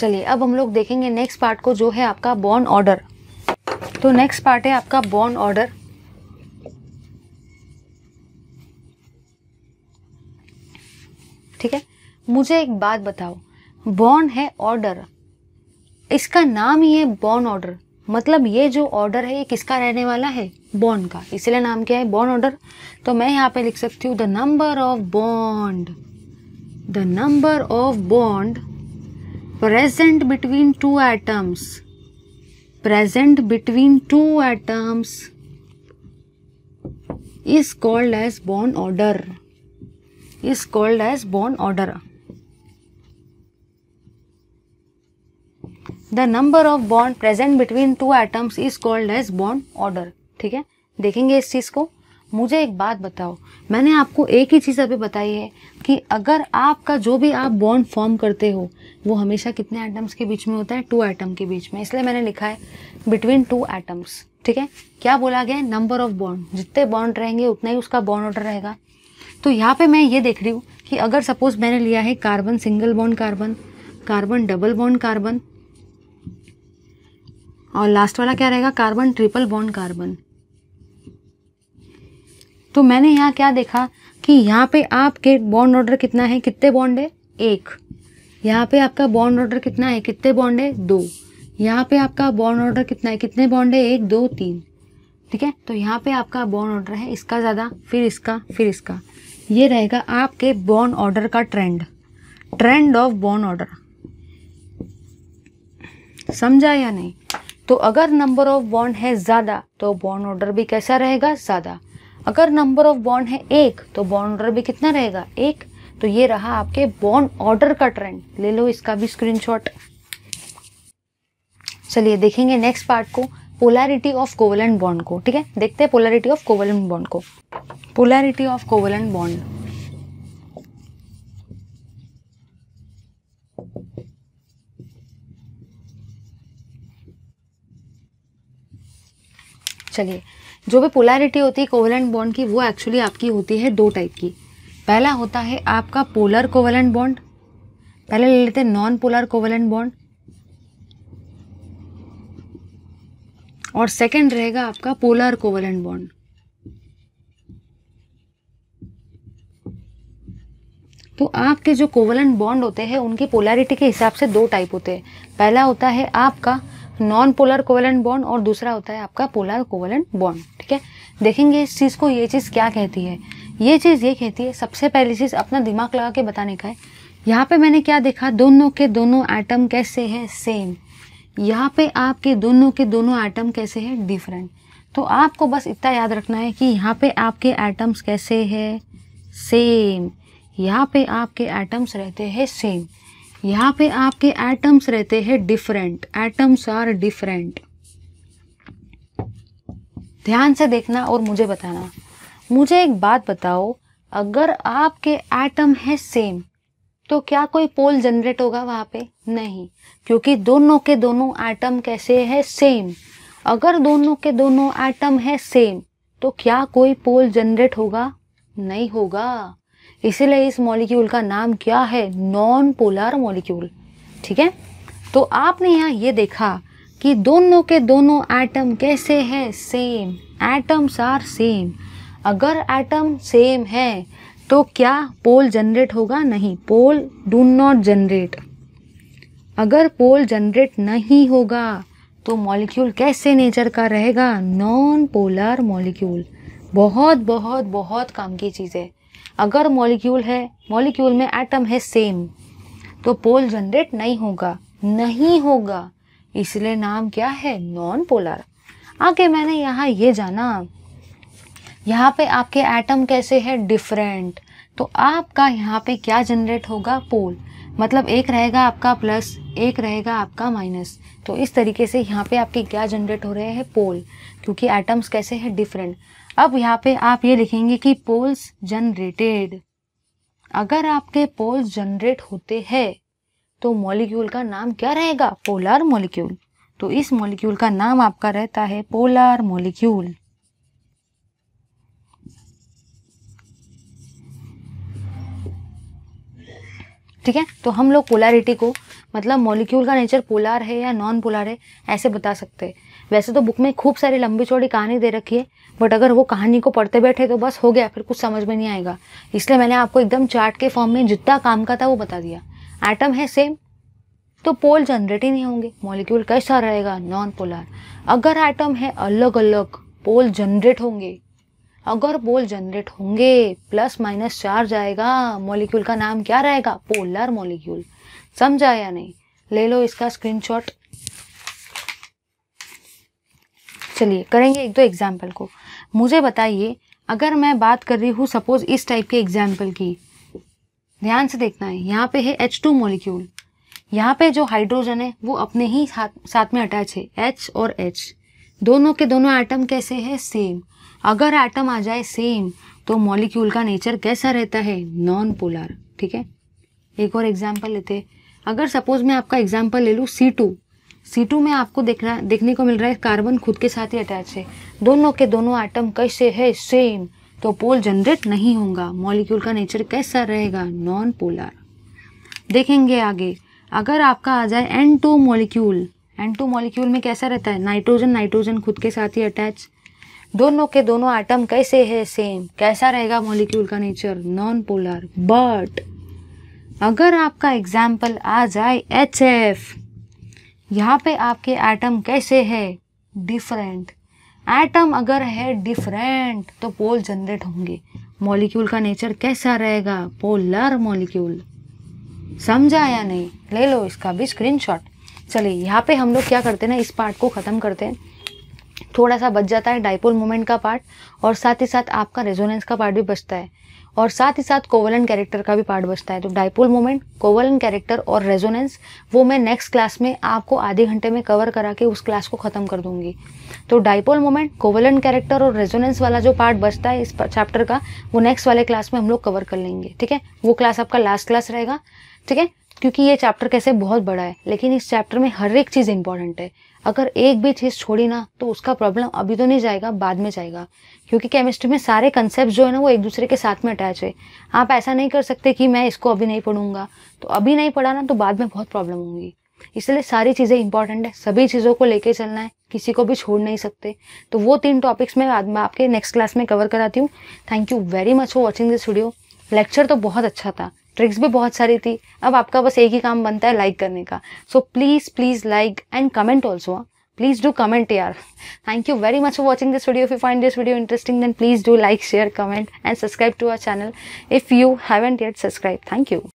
चलिए अब हम लोग देखेंगे नेक्स्ट पार्ट को जो है आपका बॉन्ड ऑर्डर तो नेक्स्ट पार्ट है आपका बॉन्ड ऑर्डर ठीक है मुझे एक बात बताओ बॉन्ड है ऑर्डर इसका नाम ही है बॉन्ड ऑर्डर मतलब ये जो ऑर्डर है ये किसका रहने वाला है बॉन्ड का इसलिए नाम क्या है बॉन्ड ऑर्डर तो मैं यहाँ पे लिख सकती हूँ the number of bond the number of bond present between two atoms present between two atoms is called as bond order is called as bond order the number of bond present between two atoms is called as bond order ठीक है देखेंगे इस चीज को मुझे एक बात बताओ मैंने आपको एक ही चीज़ अभी बताई है कि अगर आपका जो भी आप बॉन्ड फॉर्म करते हो वो हमेशा कितने एटम्स के बीच में होता है टू एटम के बीच में इसलिए मैंने लिखा है बिटवीन टू एटम्स ठीक है क्या बोला गया नंबर ऑफ बॉन्ड जितने बॉन्ड रहेंगे उतना ही उसका बॉन्ड ऑर्डर रहेगा तो यहाँ पे मैं ये देख रही हूँ कि अगर सपोज मैंने लिया है carbon single bond carbon carbon double bond carbon और लास्ट वाला क्या रहेगा कार्बन ट्रिपल बॉन्ड कार्बन तो मैंने यहाँ क्या देखा कि यहाँ पे आपके बॉन्ड ऑर्डर कितना है कितने बॉन्ड है एक यहाँ पे आपका बॉन्ड ऑर्डर कितना है कितने बॉन्ड है दो यहाँ पे आपका बॉन्ड ऑर्डर कितना है कितने बॉन्ड है एक दो तीन ठीक है तो यहाँ पे आपका बॉन्ड ऑर्डर है इसका ज़्यादा फिर इसका फिर इसका ये रहेगा आपके बॉन्ड ऑर्डर का trend trend of bond order समझा या नहीं तो अगर नंबर ऑफ बॉन्ड है ज़्यादा तो बॉन्ड ऑर्डर भी कैसा रहेगा ज़्यादा अगर नंबर ऑफ बॉन्ड है एक तो बॉन्ड ऑर्डर भी कितना रहेगा एक तो ये रहा आपके बॉन्ड ऑर्डर का ट्रेंड ले लो इसका भी स्क्रीनशॉट चलिए देखेंगे नेक्स्ट पार्ट को पोलैरिटी ऑफ कोवलेंट बॉन्ड को ठीक है देखते हैं पोलैरिटी ऑफ कोवलेंट बॉन्ड को पोलैरिटी ऑफ कोवलेंट बॉन्ड चलिए जो भी पोलैरिटी होती है कोवलेंट बॉन्ड की वो एक्चुअली आपकी होती है दो टाइप की पहला होता है आपका पोलर कोवलेंट बॉन्ड पहले ले लेते हैं नॉन पोलर कोवलेंट बॉन्ड और सेकंड रहेगा आपका पोलर कोवलेंट बॉन्ड तो आपके जो कोवलेंट बॉन्ड होते हैं उनकी पोलैरिटी के हिसाब से दो टाइप होते हैं पहला होता है आपका नॉन पोलर कोवेलेंट बॉन्ड और दूसरा होता है आपका पोलर कोवेलेंट बॉन्ड ठीक है देखेंगे इस चीज़ को ये चीज़ क्या कहती है ये चीज़ ये कहती है सबसे पहली चीज़ अपना दिमाग लगा के बताने का है यहाँ पे मैंने क्या देखा दोनों के दोनों एटम कैसे हैं सेम यहाँ पे आपके दोनों के दोनों एटम कैसे हैं डिफरेंट तो आपको बस इतना याद रखना है कि यहाँ पे आपके एटम्स कैसे हैं सेम यहाँ पे आपके एटम्स रहते हैं सेम यहाँ पे आपके एटम्स रहते हैं डिफरेंट एटम्स आर डिफरेंट ध्यान से देखना और मुझे बताना मुझे एक बात बताओ अगर आपके एटम है सेम तो क्या कोई पोल जनरेट होगा वहाँ पे नहीं क्योंकि दोनों के दोनों एटम कैसे है सेम अगर दोनों के दोनों एटम है सेम तो क्या कोई पोल जनरेट होगा नहीं होगा इसीलिए इस मॉलिक्यूल का नाम क्या है नॉन पोलर मॉलिक्यूल ठीक है तो आपने यहाँ ये देखा कि दोनों के दोनों एटम कैसे हैं सेम एटम्स आर सेम अगर एटम सेम है तो क्या पोल जनरेट होगा नहीं पोल डू नॉट जनरेट अगर पोल जनरेट नहीं होगा तो मॉलिक्यूल कैसे नेचर का रहेगा नॉन पोलर मॉलिक्यूल बहुत बहुत बहुत काम की चीज़ है अगर मॉलिक्यूल है मॉलिक्यूल में एटम है सेम तो पोल जनरेट नहीं होगा नहीं होगा इसलिए नाम क्या है नॉन पोलर आगे मैंने यहाँ ये जाना यहाँ पे आपके एटम कैसे है डिफरेंट तो आपका यहाँ पे क्या जनरेट होगा पोल मतलब एक रहेगा आपका प्लस एक रहेगा आपका माइनस तो इस तरीके से यहाँ पे आपके क्या जनरेट हो रहे हैं पोल क्योंकि एटम्स कैसे हैं डिफरेंट अब यहाँ पे आप ये लिखेंगे कि पोल्स जनरेटेड अगर आपके पोल्स जनरेट होते हैं तो मॉलिक्यूल का नाम क्या रहेगा पोलर मॉलिक्यूल तो इस मॉलिक्यूल का नाम आपका रहता है पोलर मॉलिक्यूल ठीक है तो हम लोग पोलारिटी को मतलब मॉलिक्यूल का नेचर पोलार है या नॉन पोलार है ऐसे बता सकते हैं वैसे तो बुक में खूब सारी लंबी चौड़ी कहानी दे रखी है बट अगर वो कहानी को पढ़ते बैठे तो बस हो गया फिर कुछ समझ में नहीं आएगा इसलिए मैंने आपको एकदम चार्ट के फॉर्म में जितना काम का था वो बता दिया एटम है सेम तो पोल जनरेट ही नहीं होंगे मॉलिक्यूल कैसा रहेगा नॉन पोलार अगर एटम है अलग अलग पोल जनरेट होंगे अगर पोल जनरेट होंगे प्लस माइनस चार्ज आएगा मॉलिक्यूल का नाम क्या रहेगा पोलर मॉलिक्यूल समझा या नहीं ले लो इसका स्क्रीनशॉट चलिए करेंगे एक दो एग्जाम्पल को मुझे बताइए अगर मैं बात कर रही हूँ सपोज इस टाइप के एग्जाम्पल की ध्यान से देखना है यहाँ पे है H2 मॉलिक्यूल यहाँ पे जो हाइड्रोजन है वो अपने ही साथ साथ में अटैच है H और H दोनों के दोनों आइटम कैसे है सेम अगर एटम आ जाए सेम तो मॉलिक्यूल का नेचर कैसा रहता है नॉन पोलर ठीक है एक और एग्जाम्पल लेते हैं अगर सपोज मैं आपका एग्जाम्पल ले लूँ सी टू सी टू में आपको देखना देखने को मिल रहा है कार्बन खुद के साथ ही अटैच है दोनों के दोनों आइटम कैसे है सेम तो पोल जनरेट नहीं होगा मॉलिक्यूल का नेचर कैसा रहेगा नॉन पोलर देखेंगे आगे अगर आपका आ जाए N two molecule N two molecule में कैसा रहता है नाइट्रोजन नाइट्रोजन खुद के साथ ही अटैच दोनों के दोनों आइटम कैसे है सेम कैसा रहेगा मॉलिक्यूल का नेचर नॉन पोलर बट अगर आपका एग्जाम्पल आ जाए एच एफ यहाँ पे आपके आइटम कैसे है डिफरेंट आइटम अगर है डिफरेंट तो पोल जनरेट होंगे मॉलिक्यूल का नेचर कैसा रहेगा पोलर मॉलिक्यूल समझा या नहीं ले लो इसका भी स्क्रीनशॉट चलिए यहाँ पे हम लोग क्या करते हैं ना इस पार्ट को ख़त्म करते हैं थोड़ा सा बच जाता है डाइपोल मोमेंट का पार्ट और साथ ही साथ आपका रेजोनेंस का पार्ट भी बचता है और साथ ही साथ कोवलन कैरेक्टर का भी पार्ट बचता है तो डाइपोल मोमेंट कोवलन कैरेक्टर और रेजोनेंस वो मैं नेक्स्ट क्लास में आपको आधे घंटे में कवर करा के उस क्लास को ख़त्म कर दूंगी तो डाइपोल मोमेंट कोवलन कैरेक्टर और रेजोनेंस वाला जो पार्ट बचता है इस चैप्टर का वो नेक्स्ट वाले क्लास में हम लोग कवर कर लेंगे ठीक है वो क्लास आपका लास्ट क्लास रहेगा ठीक है क्योंकि ये चैप्टर कैसे बहुत बड़ा है लेकिन इस चैप्टर में हर एक चीज़ इंपॉर्टेंट है अगर एक भी चीज़ छोड़ी ना तो उसका प्रॉब्लम अभी तो नहीं जाएगा बाद में जाएगा क्योंकि केमिस्ट्री में सारे कंसेप्ट जो है ना वो एक दूसरे के साथ में अटैच है आप ऐसा नहीं कर सकते कि मैं इसको अभी नहीं पढ़ूंगा तो अभी नहीं पढ़ा ना तो बाद में बहुत प्रॉब्लम होंगी इसलिए सारी चीज़ें इंपॉर्टेंट है सभी चीज़ों को लेके चलना है किसी को भी छोड़ नहीं सकते तो वो तीन टॉपिक्स मैं आज मैं आपके नेक्स्ट क्लास में कवर कराती हूँ thank you very much for watching this video lecture तो बहुत अच्छा था ट्रिक्स भी बहुत सारी थी अब आपका बस एक ही काम बनता है लाइक करने का so please please like and comment also please do comment यार thank you very much for watching this video if you find this video interesting then please do like share comment and subscribe to our channel if you haven't yet subscribe thank you